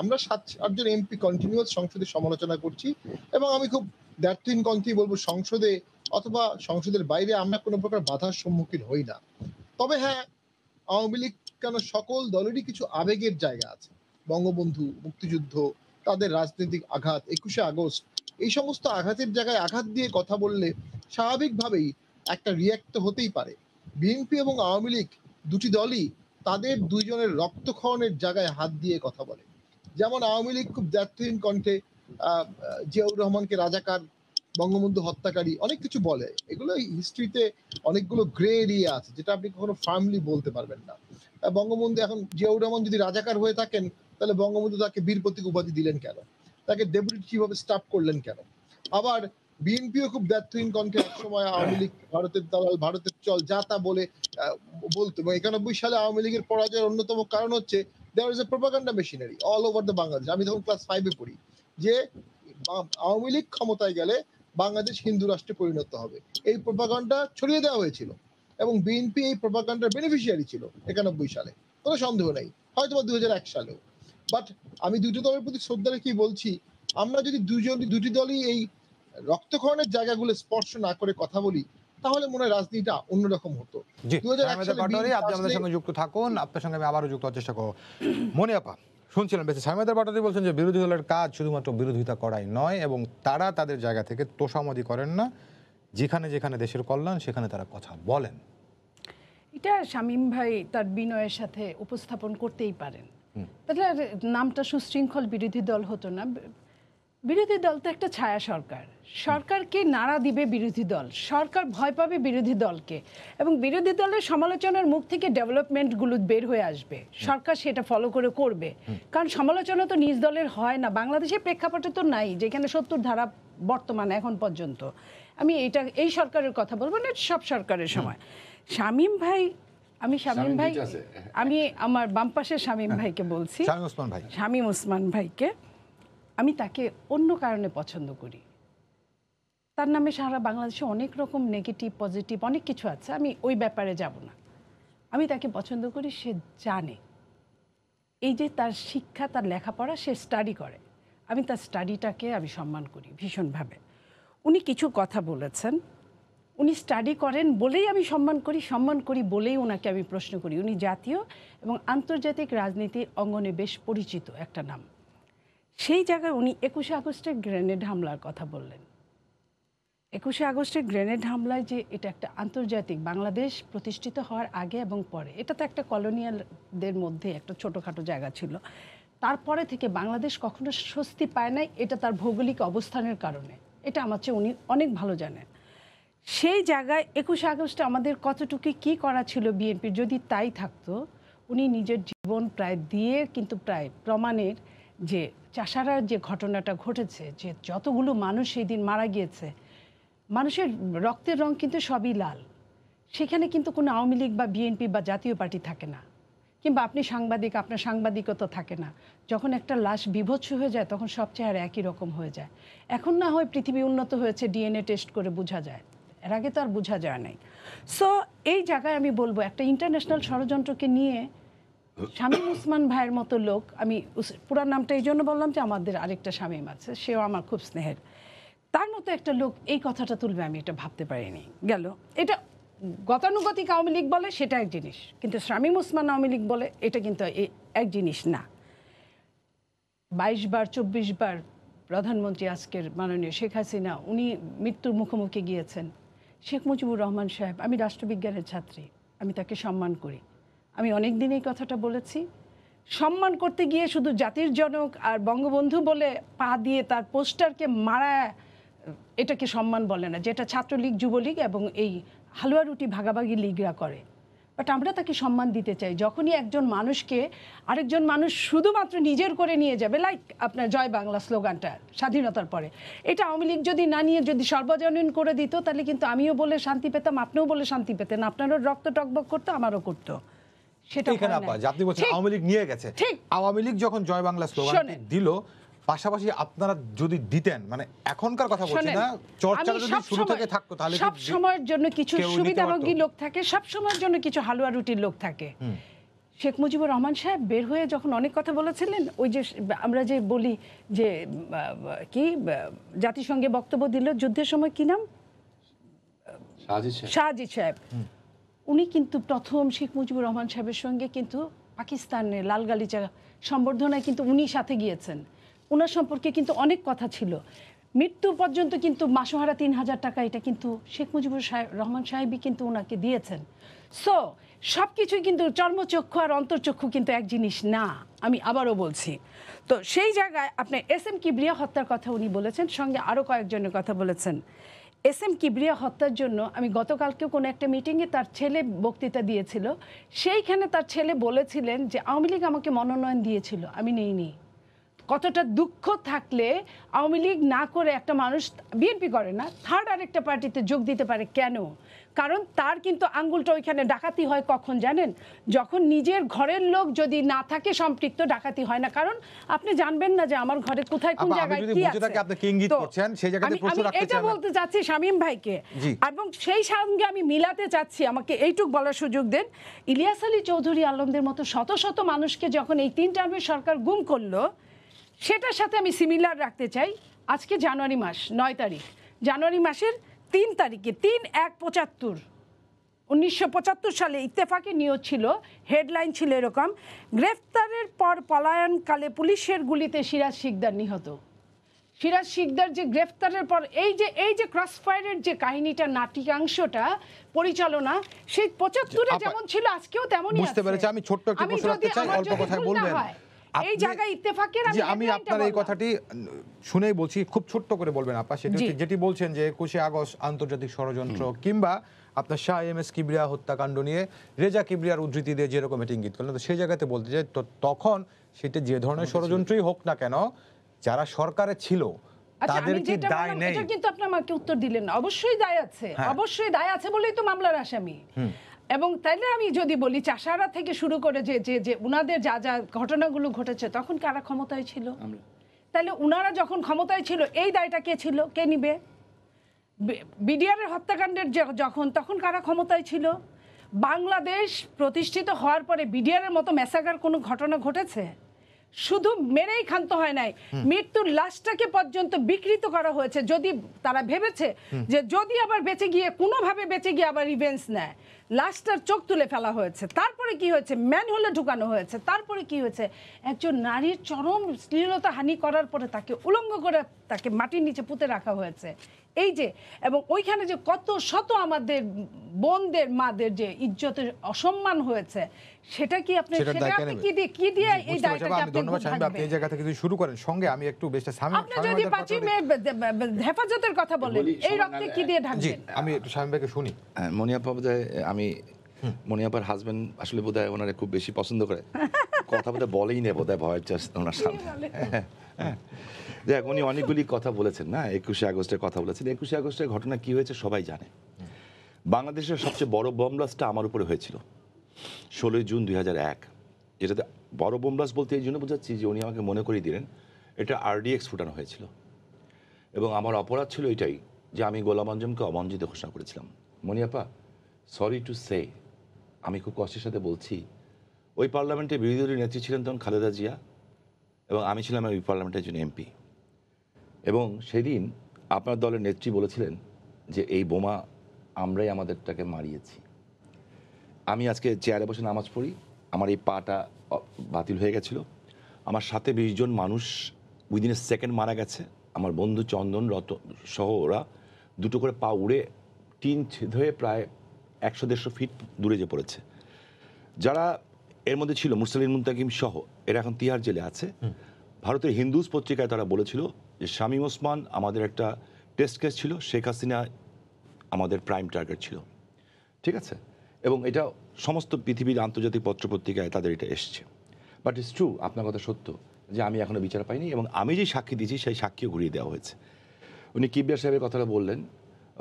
আমরা সাত আটজন এমপি কন্টিনিউয়াস সংসদে সমালোচনা করছি এবং আমি খুব দ্যার্থহীন কণ্ঠেই বলবো সংসদে অথবা সংসদের বাইরে আমরা কোনো প্রকার বাধার সম্মুখীন হই না তবে হ্যাঁ আওয়ামী লীগ কেন সকল দলেরই কিছু আবেগের জায়গা আছে বঙ্গবন্ধু মুক্তিযুদ্ধ তাদের রাজনৈতিক আঘাত একুশে আগস্ট এই সমস্ত আঘাতের জায়গায় আঘাত দিয়ে কথা বললে স্বাভাবিকভাবেই একটা রিয়াক্ট হতেই পারে বিএনপি এবং আওয়ামী লীগ দুটি দলই তাদের দুইজনের রক্তক্ষরণের জায়গায় হাত দিয়ে কথা বলে যেমন আওয়ামী লীগ খুব দ্ব্যর্থহীন কণ্ঠে জিয়াউর রহমানকে রাজাকার বঙ্গবন্ধু হত্যাকারী অনেক কিছু বলে এগুলো হিস্ট্রিতে অনেকগুলো গ্রে এরিয়া আছে যেটা আপনি কখনো ফার্মলি বলতে পারবেন না বঙ্গবন্ধু এখন জিয়াউর রহমান যদি রাজাকার হয়ে থাকেন তাহলে বঙ্গবন্ধু তাকে বীর প্রতীক উপাধি দিলেন কেন তাকে ডেপুটি চিফ অফ স্টাফ করলেন কেন আবার বিএনপিও খুব ব্যর্থহীন কণ্ঠে একসময় আওয়ামী লীগ ভারতের দালাল ভারতের চল যা তা বলে বলতো এবং একানব্বই সালে আওয়ামী লীগের পরাজয়ের অন্যতম কারণ হচ্ছে there is a propaganda machinery all over the Bangladesh আমি তখন ক্লাস ফাইভে পড়ি যে আওয়ামী লীগ ক্ষমতায় গেলে বাংলাদেশ হিন্দু রাষ্ট্রে পরিণত হবে এই প্রোপাগান্ডা ছড়িয়ে দেওয়া হয়েছিল এবং বিএনপি এই প্রোপাগান্ডার বেনিফিশিয়ারি ছিল একানব্বই সালে কোনো সন্দেহ নেই হয়তো দু সালেও বাট আমি দুটো দলের প্রতি শ্রদ্ধা রেখেই বলছি আমরা যদি দুজন দুটি দলই এই রক্তক্ষরণের জায়গাগুলো স্পর্শ না করে কথা বলি তাহলে মনে হয় রাজনীতিটা অন্যরকম হতো আপনি সঙ্গে যুক্ত থাকুন আপনার সঙ্গে আমি আবারও যুক্ত হওয়ার চেষ্টা করবো মনে আপা শুনছিলাম বেশি সাইমাদার পাটারি বলছেন যে বিরোধী দলের কাজ শুধুমাত্র বিরোধিতা করাই নয় এবং তারা তাদের জায়গা থেকে তোষামদি করেন না যেখানে যেখানে দেশের কল্যাণ সেখানে তারা কথা বলেন এটা শামীম ভাই তার বিনয়ের সাথে উপস্থাপন করতেই পারেন তাহলে নামটা সুশৃঙ্খল বিরোধী দল হতো না বিরোধী দল তো একটা ছায়া সরকার সরকারকে নাড়া দিবে বিরোধী দল সরকার ভয় পাবে বিরোধী দলকে এবং বিরোধী দলের সমালোচনার মুখ থেকে ডেভেলপমেন্টগুলো বের হয়ে আসবে সরকার সেটা ফলো করে করবে কারণ সমালোচনা তো নিজ দলের হয় না বাংলাদেশের প্রেক্ষাপটে তো নাই যেখানে সত্তর ধারা বর্তমানে এখন পর্যন্ত আমি এটা এই সরকারের কথা বলবো না সব সরকারের সময় শামীম ভাই আমি শামীম ভাই আমি আমার বাম পাশের শামীম ভাইকে বলছি শামীম ওসমান শামীম ওসমান ভাইকে আমি তাকে অন্য কারণে পছন্দ করি তার নামে সারা বাংলাদেশে অনেক রকম নেগেটিভ পজিটিভ অনেক কিছু আছে আমি ওই ব্যাপারে যাব না আমি তাকে পছন্দ করি সে জানে এই যে তার শিক্ষা তার লেখাপড়া সে স্টাডি করে আমি তার স্টাডিটাকে আমি সম্মান করি ভীষণভাবে উনি কিছু কথা বলেছেন উনি স্টাডি করেন বলেই আমি সম্মান করি সম্মান করি বলেই ওনাকে আমি প্রশ্ন করি উনি জাতীয় এবং আন্তর্জাতিক রাজনীতি অঙ্গনে বেশ পরিচিত একটা নাম সেই জায়গায় উনি একুশে আগস্টে গ্রেনেড হামলার কথা বললেন একুশে আগস্টে গ্রেনেড হামলায় যে এটা একটা আন্তর্জাতিক বাংলাদেশ প্রতিষ্ঠিত হওয়ার আগে এবং পরে এটা তো একটা কলোনিয়ালদের মধ্যে একটা ছোটোখাটো জায়গা ছিল তারপরে থেকে বাংলাদেশ কখনো স্বস্তি পায় নাই এটা তার ভৌগোলিক অবস্থানের কারণে এটা আমার চেয়ে উনি অনেক ভালো জানেন সেই জায়গায় একুশে আগস্টে আমাদের কতটুকু কি করা ছিল বিএনপির যদি তাই থাকতো উনি নিজের জীবন প্রায় দিয়ে কিন্তু প্রায় প্রমাণের যে চাষারার যে ঘটনাটা ঘটেছে যে যতগুলো মানুষ সেই দিন মারা গিয়েছে মানুষের রক্তের রং কিন্তু সবই লাল সেখানে কিন্তু কোনো আওয়ামী লীগ বা বিএনপি বা জাতীয় পার্টি থাকে না কিংবা আপনি সাংবাদিক আপনার সাংবাদিকতা থাকে না যখন একটা লাশ বিভৎস হয়ে যায় তখন সব চেহারা একই রকম হয়ে যায় এখন না হয় পৃথিবী উন্নত হয়েছে ডিএনএ টেস্ট করে বোঝা যায় এর আগে তো আর বোঝা যায় নাই সো এই জায়গায় আমি বলবো একটা ইন্টারন্যাশনাল ষড়যন্ত্রকে নিয়ে স্বামী উসমান ভাইয়ের মতো লোক আমি পুরার নামটা এই জন্য বললাম যে আমাদের আরেকটা শামীম আছে সেও আমার খুব স্নেহের তার মতো একটা লোক এই কথাটা তুলবে আমি এটা ভাবতে পারিনি গেল এটা গতানুগতিক আওয়ামী লীগ বলে সেটা এক জিনিস কিন্তু স্বামী উসমান আওয়ামী লীগ বলে এটা কিন্তু এক জিনিস না বাইশ বার চব্বিশ বার প্রধানমন্ত্রী আজকের মাননীয় শেখ হাসিনা উনি মৃত্যুর মুখোমুখি গিয়েছেন শেখ মুজিবুর রহমান সাহেব আমি রাষ্ট্রবিজ্ঞানের ছাত্রী আমি তাকে সম্মান করি আমি অনেক দিন এই কথাটা বলেছি সম্মান করতে গিয়ে শুধু জাতির জনক আর বঙ্গবন্ধু বলে পা দিয়ে তার পোস্টারকে মারা এটাকে সম্মান বলে না যেটা ছাত্রলীগ যুবলীগ এবং এই হালুয়া রুটি ভাগাভাগি লীগরা করে বাট আমরা তাকে সম্মান দিতে চাই যখনই একজন মানুষকে আরেকজন মানুষ শুধুমাত্র নিজের করে নিয়ে যাবে লাইক আপনার জয় বাংলা স্লোগানটা স্বাধীনতার পরে এটা আওয়ামী লীগ যদি না নিয়ে যদি সর্বজনীন করে দিত তাহলে কিন্তু আমিও বলে শান্তি পেতাম আপনিও বলে শান্তি পেতেন আপনারও রক্ত টকবক করতো আমারও করতো সেটা আওয়ামী লীগ নিয়ে গেছে আওয়ামী লীগ যখন জয় বাংলা স্লোগান দিল পাশাপাশি আপনারা যদি দিতেন মানে এখনকার কথা বলছি না চর্চা যদি শুরু থেকে থাকতো তাহলে সব সময়ের জন্য কিছু সুবিধাভোগী লোক থাকে সব সময়ের জন্য কিছু হালুয়া রুটির লোক থাকে শেখ মুজিবুর রহমান সাহেব বের হয়ে যখন অনেক কথা বলেছিলেন ওই যে আমরা যে বলি যে কি জাতিসংঘে বক্তব্য দিল যুদ্ধের সময় কি নাম শাহজিদ সাহেব উনি কিন্তু প্রথম শেখ মুজিবুর রহমান সাহেবের সঙ্গে কিন্তু পাকিস্তানের লালগালিচা সম্বর্ধনায় কিন্তু উনি সাথে গিয়েছেন ওনার সম্পর্কে কিন্তু অনেক কথা ছিল মৃত্যু পর্যন্ত কিন্তু মাসোহারা তিন হাজার টাকা এটা কিন্তু শেখ মুজিবুর সাহেব রহমান সাহেবই কিন্তু ওনাকে দিয়েছেন সো সব কিছুই কিন্তু চর্মচক্ষু আর অন্তর্চক্ষু কিন্তু এক জিনিস না আমি আবারও বলছি তো সেই জায়গায় আপনি এস এম কিবরিয়া হত্যার কথা উনি বলেছেন সঙ্গে আরও কয়েকজনের কথা বলেছেন এস এম কিবরিয়া হত্যার জন্য আমি গতকালকেও কোনো একটা মিটিংয়ে তার ছেলে বক্তৃতা দিয়েছিল সেইখানে তার ছেলে বলেছিলেন যে আওয়ামী লীগ আমাকে মনোনয়ন দিয়েছিল আমি নেইনি কতটা দুঃখ থাকলে আওয়ামী লীগ না করে একটা মানুষ বিএনপি করে না থার্ড আরেকটা পার্টিতে যোগ দিতে পারে কেন কারণ তার কিন্তু আঙ্গুলটা ওইখানে ডাকাতি হয় কখন জানেন যখন নিজের ঘরের লোক যদি না থাকে সম্পৃক্ত ডাকাতি হয় না কারণ আপনি জানবেন না যে আমার ঘরে কোথায় কোন জায়গায় বলতে চাচ্ছি শামীম ভাইকে এবং সেই সঙ্গে আমি মিলাতে চাচ্ছি আমাকে এইটুক বলার সুযোগ দেন ইলিয়াস আলী চৌধুরী আলমদের মতো শত শত মানুষকে যখন এই তিন টার্মের সরকার গুম করলো সেটার সাথে আমি সিমিলার রাখতে চাই আজকে জানুয়ারি মাস নয় তারিখ জানুয়ারি মাসের তিন তারিখে তিন এক পঁচাত্তর উনিশশো পঁচাত্তর সালে ইত্তেফাকে নিয়োগ ছিল হেডলাইন ছিল এরকম গ্রেফতারের পর পলায়নকালে পুলিশের গুলিতে সিরাজ শিকদার নিহত সিরাজ শিকদার যে গ্রেফতারের পর এই যে এই যে ক্রসফায়ারের যে কাহিনীটা নাটিকাংশটা পরিচালনা সেই পঁচাত্তরে যেমন ছিল আজকেও তেমনই বুঝতে পেরেছি আমি ছোট্ট একটু প্রশ্ন রাখতে চাই অল্প কথায় বলবেন এই জায়গায় ইত্তেফাকের আমি আমি আপনার এই কথাটি শুনেই বলছি খুব ছোট্ট করে বলবেন আপা সেটি যেটি বলছেন যে একুশে আগস্ট আন্তর্জাতিক ষড়যন্ত্র কিংবা আপনার শাহ এম এস কিবরিয়া হত্যাকাণ্ড নিয়ে রেজা কিবরিয়ার উদ্ধৃতি দিয়ে যেরকম এটি ইঙ্গিত করলেন তো সেই জায়গাতে বলতে চাই তো তখন সেটা যে ধরনের ষড়যন্ত্রই হোক না কেন যারা সরকারে ছিল আচ্ছা, তাদের কি কিন্তু আপনি আমাকে উত্তর দিলেন অবশ্যই দায় আছে হ্যাঁ। অবশ্যই দায় আছে বলেই তো মামলার আসামি এবং তাইলে আমি যদি বলি চাষারা থেকে শুরু করে যে যে যে উনাদের যা যা ঘটনাগুলো ঘটেছে তখন কারা ক্ষমতায় ছিল তাহলে উনারা যখন ক্ষমতায় ছিল এই দায়টা কে ছিল কে নিবে বিডিআরের হত্যাকাণ্ডের যখন তখন কারা ক্ষমতায় ছিল বাংলাদেশ প্রতিষ্ঠিত হওয়ার পরে বিডিআরের মতো মেসাগার কোনো ঘটনা ঘটেছে শুধু মেরেই ক্ষান্ত হয় নাই মৃত্যুর লাশটাকে পর্যন্ত বিকৃত করা হয়েছে যদি তারা ভেবেছে যে যদি আবার বেঁচে গিয়ে কোনোভাবে বেঁচে গিয়ে আবার রিভেন্স নেয় লাস্টার চোখ তুলে ফেলা হয়েছে তারপরে কি হয়েছে ম্যান হলে ঢুকানো হয়েছে তারপরে কি হয়েছে একজন নারীর চরম শ্লীলতা হানি করার পরে তাকে উলঙ্গ করে তাকে মাটির নিচে পুঁতে রাখা হয়েছে এই যে এবং ওইখানে যে কত শত আমাদের বোনদের মাদের যে ইজ্জতের অসম্মান হয়েছে সেটা কি আপনি সেটা আপনি কি দিয়ে কি দিয়ে এই দায়টাকে আপনি ধন্যবাদ আমি আপনি এই জায়গা থেকে যদি শুরু করেন সঙ্গে আমি একটু বেশটা সামনে আপনি যদি পাঁচই মে হেফাজতের কথা বলেন এই রক্তে কি দিয়ে ঢাকবেন আমি একটু সামনে ভাইকে শুনি মনিয়াপ্পা বোধহয় আমি মনিয়াপার হাজবেন্ড আসলে বোধহয় ওনারে খুব বেশি পছন্দ করে কথা বলতে বলেই নেই বোধহয় ভয়ের ওনার সামনে হ্যাঁ দেখ উনি অনেকগুলি কথা বলেছেন না একুশে আগস্টের কথা বলেছেন একুশে আগস্টের ঘটনা কি হয়েছে সবাই জানে বাংলাদেশের সবচেয়ে বড় বোমব্লাস্টটা আমার উপরে হয়েছিল ষোলোই জুন দুই হাজার এক যেটাতে বড় বোমব্লাস্ট বলতে এই জন্য বোঝাচ্ছি যে উনি আমাকে মনে করিয়ে দিলেন এটা আরডিএক্স ফুটানো হয়েছিল এবং আমার অপরাধ ছিল এটাই যে আমি গোলাম আঞ্জমকে অমঞ্জিত ঘোষণা করেছিলাম মনিয়াপা সরি টু সে আমি খুব কষ্টের সাথে বলছি ওই পার্লামেন্টে বিরোধী নেত্রী ছিলেন তখন খালেদা জিয়া এবং আমি ছিলাম ওই পার্লামেন্টের একজন এমপি এবং সেদিন আপনার দলের নেত্রী বলেছিলেন যে এই বোমা আমরাই আমাদেরটাকে মারিয়েছি আমি আজকে চেয়ারে বসে নামাজ পড়ি আমার এই পাটা বাতিল হয়ে গেছিল আমার সাথে বিশজন মানুষ উইদিন এ সেকেন্ড মারা গেছে আমার বন্ধু চন্দন রত সহ ওরা দুটো করে পা উড়ে টিন ছেদ হয়ে প্রায় একশো দেড়শো ফিট দূরে যে পড়েছে যারা এর মধ্যে ছিল মুসলিম মুন্তাকিম সহ এরা এখন তিহার জেলে আছে ভারতের হিন্দুজ পত্রিকায় তারা বলেছিল যে শামীম ওসমান আমাদের একটা টেস্ট কেস ছিল শেখ হাসিনা আমাদের প্রাইম টার্গেট ছিল ঠিক আছে এবং এটা সমস্ত পৃথিবীর আন্তর্জাতিক পত্রপত্রিকায় তাদের এটা এসছে বাট ইটস ট্রু আপনার কথা সত্য যে আমি এখনও বিচার পাইনি এবং আমি যে সাক্ষী দিয়েছি সেই সাক্ষীও ঘুরিয়ে দেওয়া হয়েছে উনি কিবিয়া সাহেবের কথাটা বললেন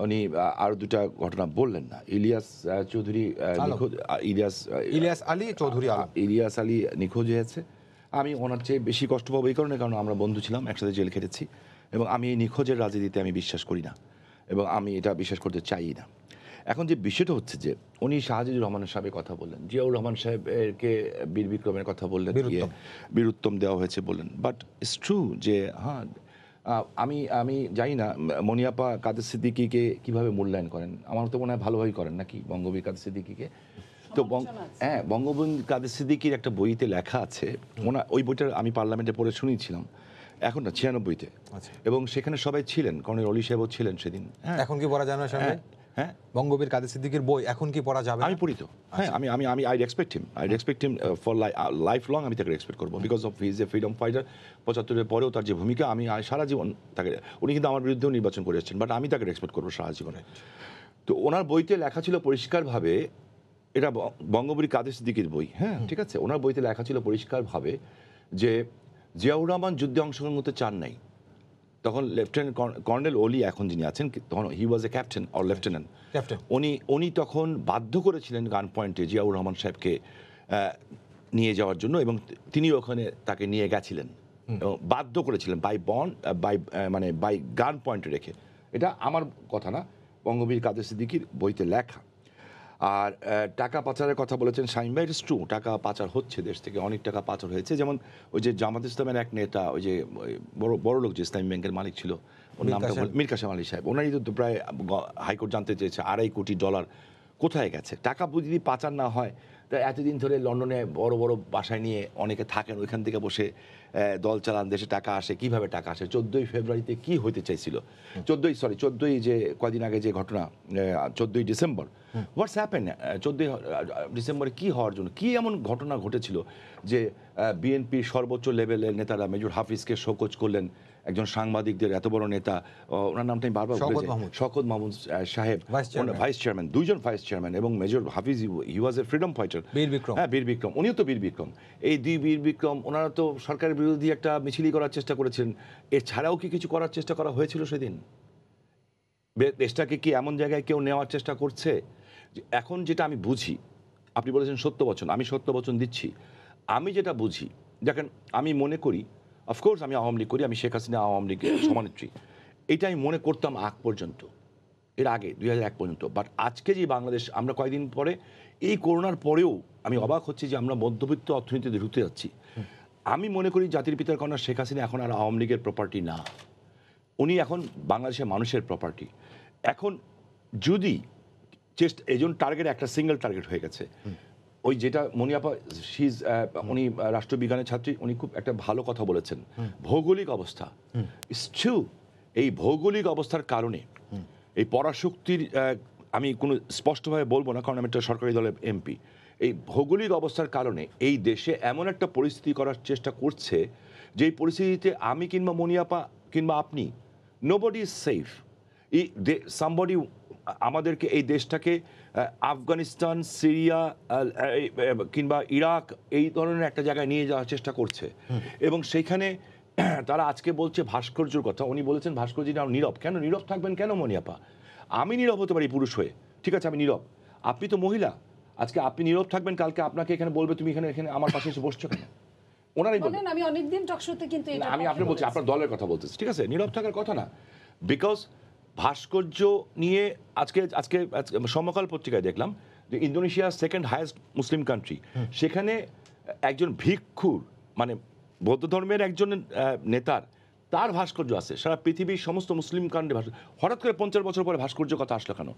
উনি আর দুটা ঘটনা বললেন না ইলিয়াস চৌধুরী নিখোঁজ ইলিয়াস ইলিয়াস আলী চৌধুরী ইলিয়াস আলী নিখোঁজ হয়েছে আমি ওনার চেয়ে বেশি কষ্ট পাবো এই কারণে কারণ আমরা বন্ধু ছিলাম একসাথে জেল খেটেছি এবং আমি এই নিখোঁজের রাজনীতিতে আমি বিশ্বাস করি না এবং আমি এটা বিশ্বাস করতে চাই না এখন যে বিষয়টা হচ্ছে যে উনি শাহজিদুর রহমানের সাহেবের কথা বললেন জিয়াউর রহমান সাহেবকে বীর বিক্রমের কথা বললেন বীরুত্তম ইয়ে, দেওয়া হয়েছে বললেন বাট ইটস ট্রু যে হ্যাঁ আমি আমি জানি না মনিয়াপা কাদের সিদ্দিকিকে কিভাবে মূল্যায়ন করেন আমার তো মনে হয় ভালোভাবেই করেন নাকি বঙ্গবী কাদের সিদ্দিকিকে তো হ্যাঁ বঙ্গবন্ধু কাদের সিদ্দিকির একটা বইতে লেখা আছে ওনা ওই বইটা আমি পার্লামেন্টে পড়ে শুনিয়েছিলাম এখন না ছিয়ানব্বইতে আচ্ছা। এবং সেখানে সবাই ছিলেন কর্নেল অলি সাহেবও ছিলেন সেদিন হ্যাঁ। এখন কি বলা যায় না হ্যাঁ বঙ্গবীর কাদের সিদ্দিকীর বই এখন কি পড়া যাবে আমি পড়ি তো হ্যাঁ আচ্ছা। আমি আমি আমি I respect him I respect him for life long আমি তাকে রেসপেক্ট করবো because of his a freedom fighter পঁচাত্তরের পরেও তার যে ভূমিকা আমি সারা জীবন তাকে উনি কিন্তু আমার বিরুদ্ধেও নির্বাচন করে এসেছেন বাট আমি তাকে রেসপেক্ট করবো সারা জীবনে তো ওনার বইতে লেখা ছিল পরিষ্কারভাবে এটা বঙ্গবীর কাদের সিদ্দিকীর বই হ্যাঁ ঠিক আছে ওনার বইতে লেখা ছিল পরিষ্কারভাবে যে জিয়াউর রহমান যুদ্ধে অংশগ্রহণ করতে চান নাই তখন লেফটেন্যান্ট কর্নেল ওলি এখন যিনি আছেন তখন he was a captain or lieutenant captain উনি উনি তখন বাধ্য করেছিলেন গান পয়েন্টে জিয়াউর রহমান সাহেবকে নিয়ে যাওয়ার জন্য এবং তিনি ওখানে তাকে নিয়ে গেছিলেন বাধ্য করেছিলেন বাই বন বাই মানে বাই গান পয়েন্টে রেখে এটা আমার কথা না বঙ্গবীর কাদের সিদ্দিকির বইতে লেখা আর টাকা পাচারের কথা বলেছেন শাহিন ভাই ইটস টাকা পাচার হচ্ছে দেশ থেকে অনেক টাকা পাচার হয়েছে যেমন ওই যে জামাত ইসলামের এক নেতা ওই যে বড় বড় লোক যে ইসলামী ব্যাংকের মালিক ছিল ওর নামটা মীর কাসেম আলী সাহেব ওনারই তো প্রায় হাইকোর্ট জানতে চেয়েছে আড়াই কোটি ডলার কোথায় গেছে টাকা যদি পাচার না হয় তা এতদিন ধরে লন্ডনে বড় বড় বাসায় নিয়ে অনেকে থাকেন ওইখান থেকে বসে দল চালান দেশে টাকা আসে কিভাবে টাকা আসে চোদ্দোই ফেব্রুয়ারিতে কি হইতে চাইছিল চোদ্দোই সরি চোদ্দোই যে কয়দিন আগে যে ঘটনা চোদ্দোই ডিসেম্বর হোয়াটস হ্যাপেন চোদ্দোই ডিসেম্বরে কি হওয়ার জন্য কি এমন ঘটনা ঘটেছিল যে বিএনপির সর্বোচ্চ লেভেলের নেতারা মেজর হাফিজকে শোকজ করলেন একজন সাংবাদিকদের এত বড় নেতা ওনার নামটা আমি বারবার শকত মাহমুদ সাহেব ভাইস চেয়ারম্যান দুইজন ভাইস চেয়ারম্যান এবং major Hafiz he was a freedom fighter Bir Bikram হ্যাঁ বীর বিক্রম উনিও তো বীর বিক্রম এই দুই বীর বিক্রম ওনারা তো সরকারের বিরোধী একটা মিছিলি করার চেষ্টা করেছেন এছাড়াও কি কিছু করার চেষ্টা করা হয়েছিল সেদিন দেশটাকে কি এমন জায়গায় কেউ নেওয়ার চেষ্টা করছে এখন যেটা আমি বুঝি আপনি বলেছেন সত্য বচন আমি সত্য বচন দিচ্ছি আমি যেটা বুঝি দেখেন আমি মনে করি অফকোর্স আমি আওয়ামী লীগ করি আমি শেখ হাসিনা আওয়ামী লীগের সমানেত্রী এটা আমি মনে করতাম আগ পর্যন্ত এর আগে দুই হাজার এক পর্যন্ত বাট আজকে যে বাংলাদেশ আমরা কয়েকদিন পরে এই করোনার পরেও আমি অবাক হচ্ছি যে আমরা মধ্যবিত্ত অর্থনীতিতে ঢুকতে যাচ্ছি আমি মনে করি জাতির পিতার কন্যা শেখ হাসিনা এখন আর আওয়ামী লীগের প্রপার্টি না উনি এখন বাংলাদেশের মানুষের প্রপার্টি এখন যদি চেস্ট এজন টার্গেট একটা সিঙ্গেল টার্গেট হয়ে গেছে ওই যেটা মনিয়াপা শিজ উনি রাষ্ট্রবিজ্ঞানের ছাত্রী উনি খুব একটা ভালো কথা বলেছেন ভৌগোলিক অবস্থা ইস্টু এই ভৌগোলিক অবস্থার কারণে এই পরাশক্তির আমি কোনো স্পষ্টভাবে বলবো না কারণ আমি একটা সরকারি দলের এমপি এই ভৌগোলিক অবস্থার কারণে এই দেশে এমন একটা পরিস্থিতি করার চেষ্টা করছে যেই পরিস্থিতিতে আমি কিংবা মনিয়াপা কিংবা আপনি নো বডি ইজ সেফ ই দে সামবডি আমাদেরকে এই দেশটাকে আফগানিস্তান সিরিয়া কিংবা ইরাক এই ধরনের একটা জায়গায় নিয়ে যাওয়ার চেষ্টা করছে এবং সেইখানে তারা আজকে বলছে ভাস্কর্যর কথা উনি বলেছেন ভাস্কর্য নাম নীরব কেন নীরব থাকবেন কেন মনিয়াপা আমি নীরব হতে পারি পুরুষ হয়ে ঠিক আছে আমি নীরব আপনি তো মহিলা আজকে আপনি নীরব থাকবেন কালকে আপনাকে এখানে বলবে তুমি এখানে এখানে আমার পাশে এসে বসছো কেন ওনারাই বলেন আমি অনেকদিন টকশোতে কিন্তু আমি আপনি বলছি আপনার দলের কথা বলতেছি ঠিক আছে নীরব থাকার কথা না বিকজ ভাস্কর্য নিয়ে আজকে আজকে সমকাল পত্রিকায় দেখলাম যে Indonesia second highest Muslim country সেখানে একজন ভিক্ষুর মানে বৌদ্ধ ধর্মের একজন নেতার তার ভাস্কর্য আছে সারা পৃথিবীর সমস্ত মুসলিম কাণ্ডে ভাস্কর্য হঠাৎ করে পঞ্চাশ বছর পরে ভাস্কর্য কথা আসলো কেন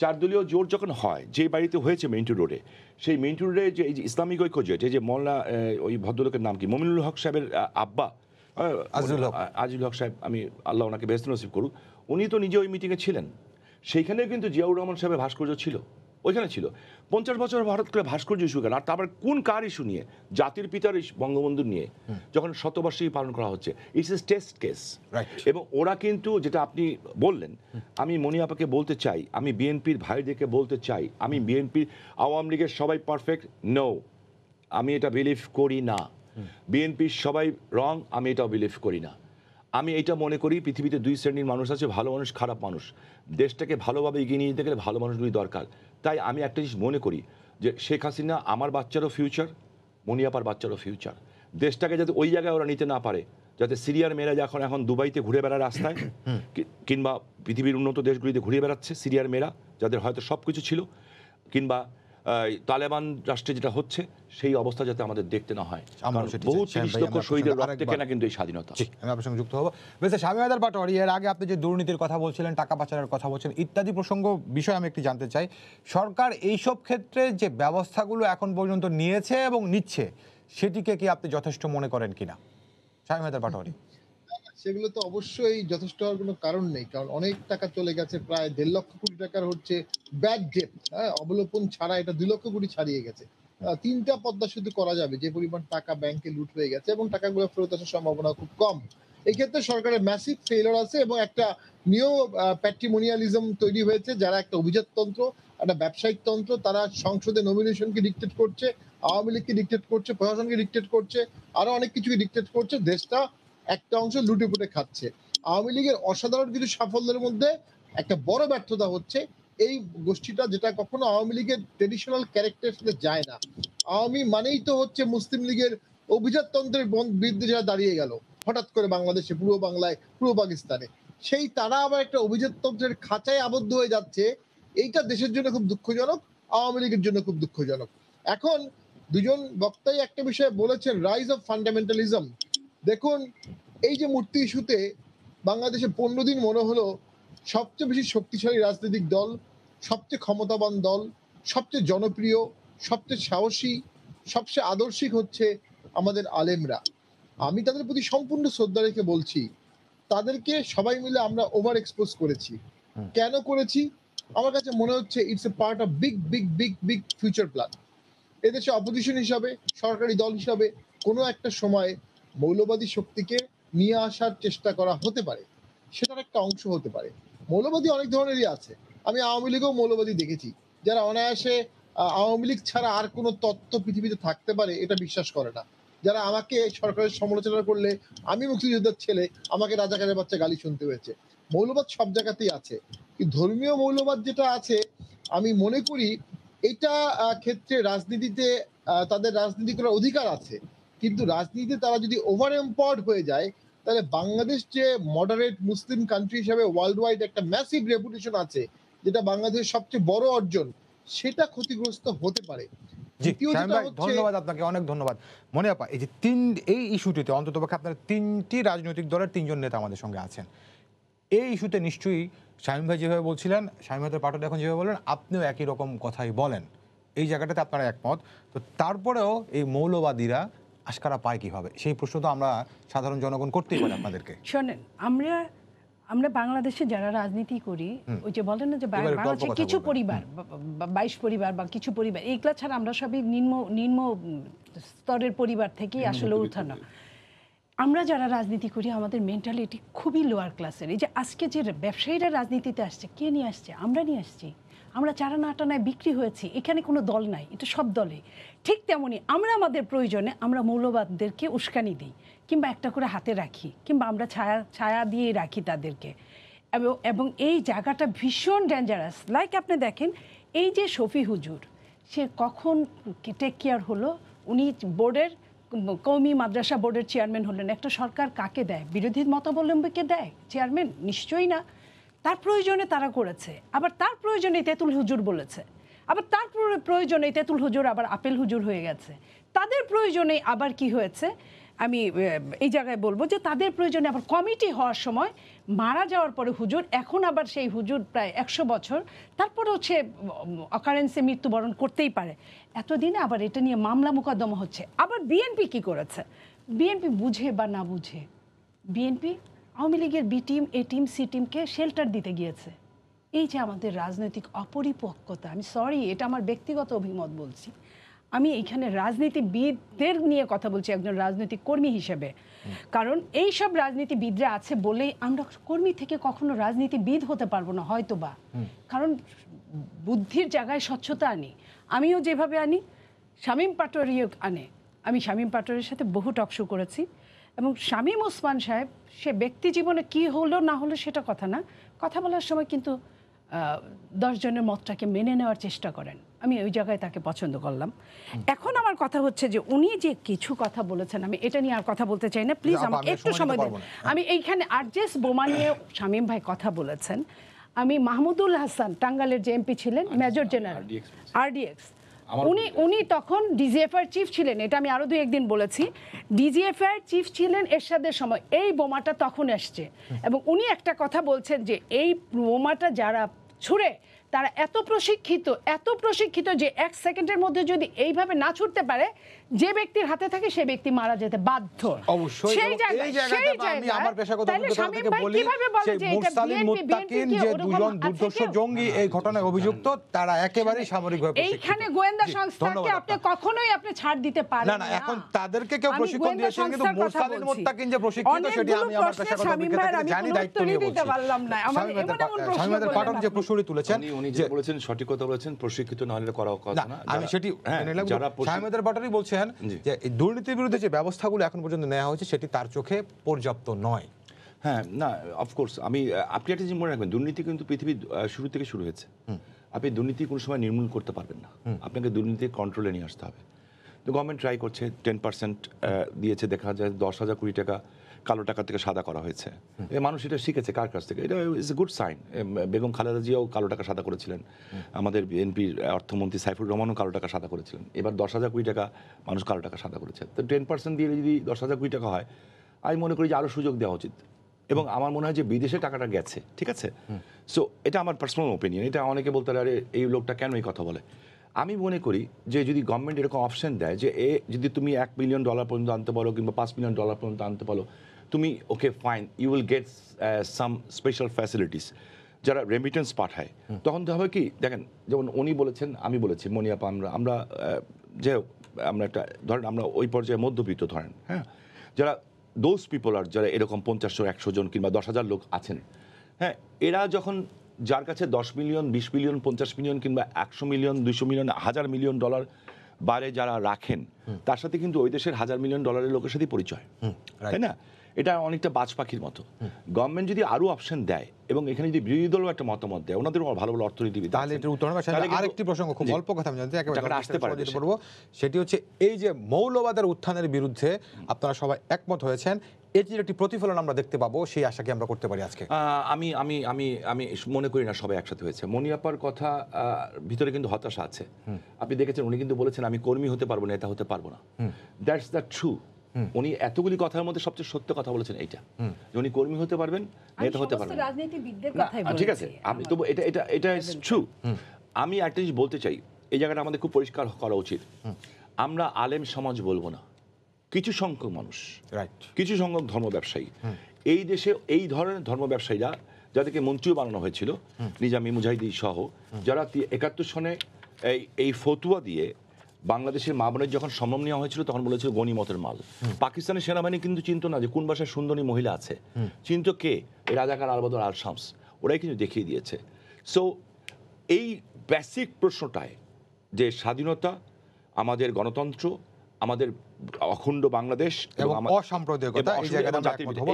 চারদলীয় জোর যখন হয় যে বাড়িতে হয়েছে মেন্টু রোডে সেই মেন্টু রোডে যে এই যে ইসলামিক ঐক্য যেটা যে মল্লা ওই ভদ্রলোকের নাম কি মমিনুল হক সাহেবের আব্বা আজুল হক আজুল হক সাহেব আমি আল্লাহ ওনাকে বেস্ত নসিব করুক উনি তো নিজে ওই মিটিংয়ে ছিলেন সেইখানেও কিন্তু জিয়াউর রহমান সাহেবের ভাস্কর্য ছিল ওইখানে ছিল পঞ্চাশ বছর ভারত করে ভাস্কর্য ইস্যু কেন আর তারপর কোন কার ইস্যু নিয়ে জাতির পিতার বঙ্গবন্ধু নিয়ে যখন শতবার্ষিকী পালন করা হচ্ছে ইটস ইস টেস্ট কেস এবং ওরা কিন্তু যেটা আপনি বললেন আমি মনি আপাকে বলতে চাই আমি বিএনপির ভাইদেরকে বলতে চাই আমি বিএনপির আওয়ামী লীগের সবাই পারফেক্ট নো আমি এটা বিলিভ করি না বিএনপির সবাই রং আমি এটাও বিলিভ করি না আমি এটা মনে করি পৃথিবীতে দুই শ্রেণীর মানুষ আছে ভালো মানুষ খারাপ মানুষ দেশটাকে ভালোভাবে এগিয়ে নিয়ে যেতে গেলে ভালো মানুষগুলি দরকার তাই আমি একটা জিনিস মনে করি যে শেখ হাসিনা আমার বাচ্চারও ফিউচার মনিয়াপার বাচ্চারও ফিউচার দেশটাকে যাতে ওই জায়গায় ওরা নিতে না পারে যাতে সিরিয়ার মেয়েরা যখন এখন দুবাইতে ঘুরে বেড়ার রাস্তায় কিংবা পৃথিবীর উন্নত দেশগুলিতে ঘুরে বেড়াচ্ছে সিরিয়ার মেয়েরা যাদের হয়তো সব কিছু ছিল কিংবা তালেবান রাষ্ট্রে যেটা হচ্ছে সেই অবস্থা যাতে আমাদের দেখতে না হয় বহু চিকিৎসক শহীদের রক্ত কেনা কিন্তু এই স্বাধীনতা আমি আপনার সঙ্গে যুক্ত হবো বেশ স্বামীবাদার পাটোয়ারি এর আগে আপনি যে দুর্নীতির কথা বলছিলেন টাকা পাচারের কথা বলছেন ইত্যাদি প্রসঙ্গ বিষয়ে আমি একটি জানতে চাই সরকার এইসব ক্ষেত্রে যে ব্যবস্থাগুলো এখন পর্যন্ত নিয়েছে এবং নিচ্ছে সেটিকে কি আপনি যথেষ্ট মনে করেন কিনা স্বামীবাদার পাটোয়ারি সেগুলো তো অবশ্যই যথেষ্ট হওয়ার কোনো কারণ নেই কারণ অনেক টাকা চলে গেছে প্রায় দেড় লক্ষ কোটি টাকার হচ্ছে ব্যাড ডেপ হ্যাঁ অবলোপন ছাড়া এটা দুই লক্ষ কোটি ছাড়িয়ে গেছে তিনটা পদ্মা সেতু করা যাবে যে পরিমাণ টাকা ব্যাংকে লুট হয়ে গেছে এবং টাকাগুলো ফেরত আসার সম্ভাবনা খুব কম এক্ষেত্রে সরকারের ম্যাসিভ ফেলার আছে এবং একটা নিউ প্যাট্রিমোনিয়ালিজম তৈরি হয়েছে যারা একটা অভিজাত তন্ত্র একটা ব্যবসায়িক তন্ত্র তারা সংসদে নমিনেশনকে ডিক্টেট করছে আওয়ামী লীগকে ডিক্টেট করছে প্রশাসনকে ডিক্টেট করছে আরো অনেক কিছুকে ডিক্টেট করছে দেশটা একটা অংশ লুটেপুটে খাচ্ছে আওয়ামী লীগের অসাধারণ কিছু সাফল্যের মধ্যে একটা বড় ব্যর্থতা হচ্ছে এই গোষ্ঠীটা যেটা কখনো আওয়ামী লীগের ট্রেডিশনাল ক্যারেক্টার সাথে যায় না আওয়ামী মানেই তো হচ্ছে মুসলিম লীগের অভিজাততন্ত্রের বিরুদ্ধে যারা দাঁড়িয়ে গেল হঠাৎ করে বাংলাদেশে পূর্ব বাংলায় পূর্ব পাকিস্তানে সেই তারা আবার একটা অভিজাততন্ত্রের খাঁচায় আবদ্ধ হয়ে যাচ্ছে এইটা দেশের জন্য খুব দুঃখজনক আওয়ামী লীগের জন্য খুব দুঃখজনক এখন দুজন বক্তাই একটা বিষয়ে বলেছেন রাইজ অফ ফান্ডামেন্টালিজম দেখুন এই যে মূর্তি ইস্যুতে বাংলাদেশে পনেরো দিন মনে হলো সবচেয়ে বেশি শক্তিশালী রাজনৈতিক দল সবচেয়ে ক্ষমতাবান দল সবচেয়ে জনপ্রিয় সবচেয়ে সাহসী সবচেয়ে আদর্শিক হচ্ছে আমাদের আলেমরা আমি তাদের প্রতি সম্পূর্ণ শ্রদ্ধা রেখে বলছি তাদেরকে সবাই মিলে আমরা ওভার এক্সপোজ করেছি কেন করেছি আমার কাছে মনে হচ্ছে it's a part of big big big big future plan এদেশে অপোজিশন হিসাবে সরকারি দল হিসাবে কোনো একটা সময় মৌলবাদী শক্তিকে নিয়ে আসার চেষ্টা করা হতে পারে সেটার একটা অংশ হতে পারে মৌলবাদী অনেক ধরনেরই আছে আমি আওয়ামী লীগেও মৌলবাদী দেখেছি যারা অনায়াসে আওয়ামী লীগ ছাড়া আর কোনো তত্ত্ব পৃথিবীতে থাকতে পারে এটা বিশ্বাস করে না যারা আমাকে সরকারের সমালোচনা করলে আমি মুক্তিযোদ্ধার ছেলে আমাকে রাজাকারের বাচ্চা গালি শুনতে হয়েছে মৌলবাদ সব জায়গাতেই আছে ধর্মীয় মৌলবাদ যেটা আছে আমি মনে করি এটা ক্ষেত্রে রাজনীতিতে তাদের রাজনীতি করার অধিকার আছে কিন্তু রাজনীতিতে তারা যদি ওভার এম্পাওয়ার্ড হয়ে যায় তাহলে বাংলাদেশ যে মডারেট মুসলিম কান্ট্রি হিসাবে ওয়ার্ল্ড ওয়াইড একটা ম্যাসিভ রেপুটেশন আছে যেটা বাংলাদেশের সবচেয়ে বড় অর্জন সেটা ক্ষতিগ্রস্ত হতে পারে ধন্যবাদ আপনাকে অনেক ধন্যবাদ মনে আপা এই যে তিন এই ইস্যুটিতে অন্তত আপনার তিনটি রাজনৈতিক দলের তিনজন নেতা আমাদের সঙ্গে আছেন এই ইস্যুতে নিশ্চয়ই শামীম ভাই যেভাবে বলছিলেন শামীম ভাইদের পাঠক এখন যেভাবে বলেন আপনিও একই রকম কথাই বলেন এই জায়গাটাতে আপনারা একমত তো তারপরেও এই মৌলবাদীরা আশকারা পায় কিভাবে সেই প্রশ্ন তো আমরা সাধারণ জনগণ করতেই পারি আপনাদেরকে শোনেন আমরা আমরা বাংলাদেশে যারা রাজনীতি করি ওই যে বলেন না যে বাংলাদেশে কিছু পরিবার বাইশ পরিবার বা কিছু পরিবার এইগুলা ছাড়া আমরা সবই নিম্ন নিম্ন স্তরের পরিবার থেকেই আসলে উঠানো আমরা যারা রাজনীতি করি আমাদের মেন্টালিটি খুবই লোয়ার ক্লাসের এই যে আজকে যে ব্যবসায়ীরা রাজনীতিতে আসছে কে নিয়ে আসছে আমরা নিয়ে আসছি আমরা চারা নাটানায় বিক্রি হয়েছি এখানে কোনো দল নাই এটা সব দলে ঠিক তেমনই আমরা আমাদের প্রয়োজনে আমরা মৌলবাদদেরকে উস্কানি দিই কিংবা একটা করে হাতে রাখি কিংবা আমরা ছায়া ছায়া দিয়ে রাখি তাদেরকে এবং এই জায়গাটা ভীষণ ডেঞ্জারাস লাইক আপনি দেখেন এই যে শফি হুজুর সে কখন টেক কেয়ার হলো উনি বোর্ডের কৌমি মাদ্রাসা বোর্ডের চেয়ারম্যান হলেন একটা সরকার কাকে দেয় বিরোধী মতাবলম্বীকে দেয় চেয়ারম্যান নিশ্চয়ই না তার প্রয়োজনে তারা করেছে আবার তার প্রয়োজনে তেঁতুল হুজুর বলেছে আবার তার প্রয়োজনে তেঁতুল হুজুর আবার আপেল হুজুর হয়ে গেছে তাদের প্রয়োজনে আবার কি হয়েছে আমি এই জায়গায় বলবো যে তাদের প্রয়োজনে আবার কমিটি হওয়ার সময় মারা যাওয়ার পরে হুজুর এখন আবার সেই হুজুর প্রায় একশো বছর তারপরে হচ্ছে অকারেন্সে মৃত্যুবরণ করতেই পারে এতদিনে আবার এটা নিয়ে মামলা মোকদ্দমা হচ্ছে আবার বিএনপি কি করেছে বিএনপি বুঝে বা না বুঝে বিএনপি আওয়ামী লীগের B team A team C টিমকে শেল্টার দিতে গিয়েছে এই যে আমাদের রাজনৈতিক অপরিপক্কতা আমি সরি এটা আমার ব্যক্তিগত অভিমত বলছি আমি এইখানে রাজনীতিবিদদের নিয়ে কথা বলছি একজন রাজনৈতিক কর্মী হিসেবে কারণ এই সব রাজনীতিবিদরা আছে বলেই আমরা কর্মী থেকে কখনো রাজনীতিবিদ হতে পারবো না হয়তো বা কারণ বুদ্ধির জায়গায় স্বচ্ছতা আনি আমিও যেভাবে আনি শামীম পাটোরিও আনে আমি শামীম পাটোয়ারির সাথে বহু টকশো করেছি এবং শামীম ওসমান সাহেব সে ব্যক্তি জীবনে কি হলো না হলো সেটা কথা না কথা বলার সময় কিন্তু দশজনের মতটাকে মেনে নেওয়ার চেষ্টা করেন আমি ওই জায়গায় তাকে পছন্দ করলাম এখন আমার কথা হচ্ছে যে উনি যে কিছু কথা বলেছেন আমি এটা নিয়ে আর কথা বলতে চাই না প্লিজ আমাকে একটু সময় দিন হ্যাঁ। আমি এইখানে আরজেস বোমা নিয়ে শামীম ভাই কথা বলেছেন আমি মাহমুদুল হাসান টাঙ্গালের যে এমপি ছিলেন আচ্ছা, মেজর জেনারেল আরডিএক্স উনি উনি তখন ডিজিএফআর চিফ ছিলেন এটা আমি আরও দুই একদিন বলেছি ডিজিএফআর চিফ ছিলেন এরশাদের সময় এই বোমাটা তখন আসছে এবং উনি একটা কথা বলছেন যে এই বোমাটা যারা ছুঁড়ে তারা এত প্রশিক্ষিত এত প্রশিক্ষিত যে এক সেকেন্ডের মধ্যে যদি এইভাবে না ছুটতে পারে যে ব্যক্তির হাতে থাকে সে ব্যক্তি মারা যেতে বাধ্য জঙ্গি এই ঘটনায় অভিযুক্ত তারা একেবারে এইখানে গোয়েন্দা সংস্থাকে আপনি কখনোই আপনি ছাড় দিতে পারেন না এখন তাদেরকে কেউ প্রশিক্ষণ দিয়েছেন কিন্তু মুত্তাকিন যে প্রশিক্ষিত সেটি আমি আমার পেশাগত অভিজ্ঞতা থেকে জানি দায়িত্ব নিয়ে বলছি শামীম পাঠক যে প্রশ্নটি তুলেছেন উনি যে বলেছেন সঠিক কথা বলেছেন প্রশিক্ষিত না হলে করা কথা না আমি সেটি হ্যাঁ, সাহেবের বাটারি বলছেন যে দুর্নীতির বিরুদ্ধে যে ব্যবস্থাগুলো এখন পর্যন্ত নেওয়া হয়েছে সেটি তার চোখে পর্যাপ্ত নয় হ্যাঁ না অফকোর্স আমি আপনি একটা জিনিস মনে রাখবেন দুর্নীতি কিন্তু পৃথিবীর শুরু থেকে শুরু হয়েছে আপনি দুর্নীতি কোনো সময় নির্মূল করতে পারবেন না আপনাকে দুর্নীতি কন্ট্রোলে নিয়ে আসতে হবে তো গভর্নমেন্ট ট্রাই করছে টেন পার্সেন্ট দিয়েছে দেখা যায় দশ হাজার কুড়ি টাকা কালো টাকা থেকে সাদা করা হয়েছে এ মানুষ এটা শিখেছে কার কাছ থেকে এটা is a good sign Begum Khaleda জিয়াও কালো টাকা সাদা করেছিলেন আমাদের বিএনপির অর্থমন্ত্রী সাইফুর রহমানও কালো টাকা সাদা করেছিলেন এবার দশ হাজার কোটি টাকা মানুষ কালো টাকা সাদা করেছে তো টেন পার্সেন্ট দিয়ে যদি দশ হাজার কোটি টাকা হয় আমি মনে করি যে আরও সুযোগ দেওয়া উচিত এবং আমার মনে হয় যে বিদেশে টাকাটা গেছে ঠিক আছে সো এটা আমার পার্সোনাল ওপিনিয়ন এটা অনেকে বলতে পারে আরে এই লোকটা কেন এই কথা বলে আমি মনে করি যে যদি গভর্নমেন্ট এরকম অপশন দেয় যে এ যদি তুমি এক মিলিয়ন ডলার পর্যন্ত আনতে পারো কিংবা পাঁচ মিলিয়ন ডলার পর্যন্ত আনতে পারো তুমি okay fine you will get some special facilities যারা রেমিটেন্স পাঠায় তখন তো হবে কি দেখেন যেমন উনি বলেছেন আমি বলেছি মনিয়াপা আমরা আমরা যে আমরা একটা ধরেন আমরা ওই পর্যায়ে মধ্যবিত্ত ধরেন হ্যাঁ যারা দোজ পিপল আর যারা এরকম পঞ্চাশশো একশো জন কিংবা দশ হাজার লোক আছেন হ্যাঁ এরা যখন যার কাছে দশ মিলিয়ন বিশ মিলিয়ন পঞ্চাশ মিলিয়ন কিংবা একশো মিলিয়ন দুশো মিলিয়ন হাজার মিলিয়ন ডলার বারে যারা রাখেন তার সাথে কিন্তু ওই দেশের হাজার মিলিয়ন ডলারের লোকের সাথে পরিচয় তাই না এটা অনেকটা বাজ পাখির মতো গভর্নমেন্ট যদি আরো অপশন দেয় এবং এখানে যদি বিরোধী দলও একটা মতামত দেয় ওনাদের ভালো ভালো অর্থনীতিবিদ তাহলে এটা উত্তর আরেকটি প্রসঙ্গ খুব অল্প কথা আমি জানতে একেবারে আসতে পারবো সেটি হচ্ছে এই যে মৌলবাদের উত্থানের বিরুদ্ধে আপনারা সবাই একমত হয়েছেন এটির একটি প্রতিফলন আমরা দেখতে পাবো সেই আশাকে আমরা করতে পারি আজকে আমি আমি আমি আমি মনে করি না সবাই একসাথে হয়েছে মনিয়াপার কথা ভিতরে কিন্তু হতাশা আছে আপনি দেখেছেন উনি কিন্তু বলেছেন আমি কর্মী হতে পারবো নেতা হতে পারবো না দ্যাটস দ্য ট্রু উনি এতগুলি কথার মধ্যে সবচেয়ে সত্য কথা বলেছেন এইটা যে উনি কর্মী হতে পারবেন নেতা হতে পারবেন ঠিক আছে আমি তবু এটা এটা এটা ট্রু আমি একটা জিনিস বলতে চাই এই জায়গাটা আমাদের খুব পরিষ্কার করা উচিত আমরা আলেম সমাজ বলবো না কিছু সংখ্যক মানুষ কিছু সংখ্যক ধর্ম ব্যবসায়ী এই দেশে এই ধরনের ধর্ম ব্যবসায়ীরা যাদেরকে মন্ত্রীও বানানো হয়েছিল নিজামি মুজাহিদি সহ যারা একাত্তর সনে এই এই ফতুয়া দিয়ে বাংলাদেশের মা বোনের যখন সম্ভব নেওয়া হয়েছিল তখন বলেছিল গণিমতের মাল পাকিস্তানের সেনাবাহিনী কিন্তু চিন্ত না যে কোন বাসায় সুন্দরী মহিলা আছে চিন্ত কে রাজাকার আলবদর আল শামস ওরাই কিন্তু দেখিয়ে দিয়েছে সো এই বেসিক প্রশ্নটায় যে স্বাধীনতা আমাদের গণতন্ত্র আমাদের অখণ্ড বাংলাদেশ এবং অসাম্প্রদায়িকতা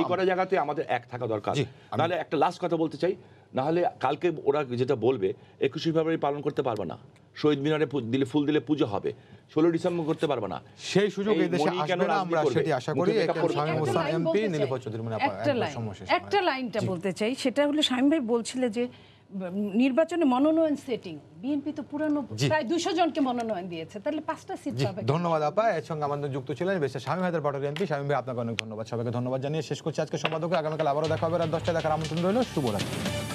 এই কটা জায়গাতে আমাদের এক থাকা দরকার নাহলে একটা লাস্ট কথা বলতে চাই নাহলে কালকে ওরা যেটা বলবে একুশে ফেব্রুয়ারি পালন করতে পারবে না শহীদ মিনারে দিলে ফুল দিলে পুজো হবে ষোলো ডিসেম্বর করতে পারবো না সেই সুযোগ এই দেশে আসবে না আমরা সেটি আশা করি একটা লাইনটা বলতে চাই সেটা হলো শামীম ভাই বলছিল যে নির্বাচনে মনোনয়ন সেটিং বিএনপি তো পুরানো প্রায় দুশো জনকে মনোনয়ন দিয়েছে তাহলে পাঁচটা সিট পাবে ধন্যবাদ আপা এর সঙ্গে আমাদের যুক্ত ছিলেন বেশ স্বামী হায়দার পাঠক এমপি স্বামী ভাই আপনাকে অনেক ধন্যবাদ সবাইকে ধন্যবাদ জানিয়ে শেষ করছি আজকে সম্পাদক আগামীকাল আবারও দেখা হবে রাত দশটায় দেখার আমন্ত্রণ রইল শুভরাত্রি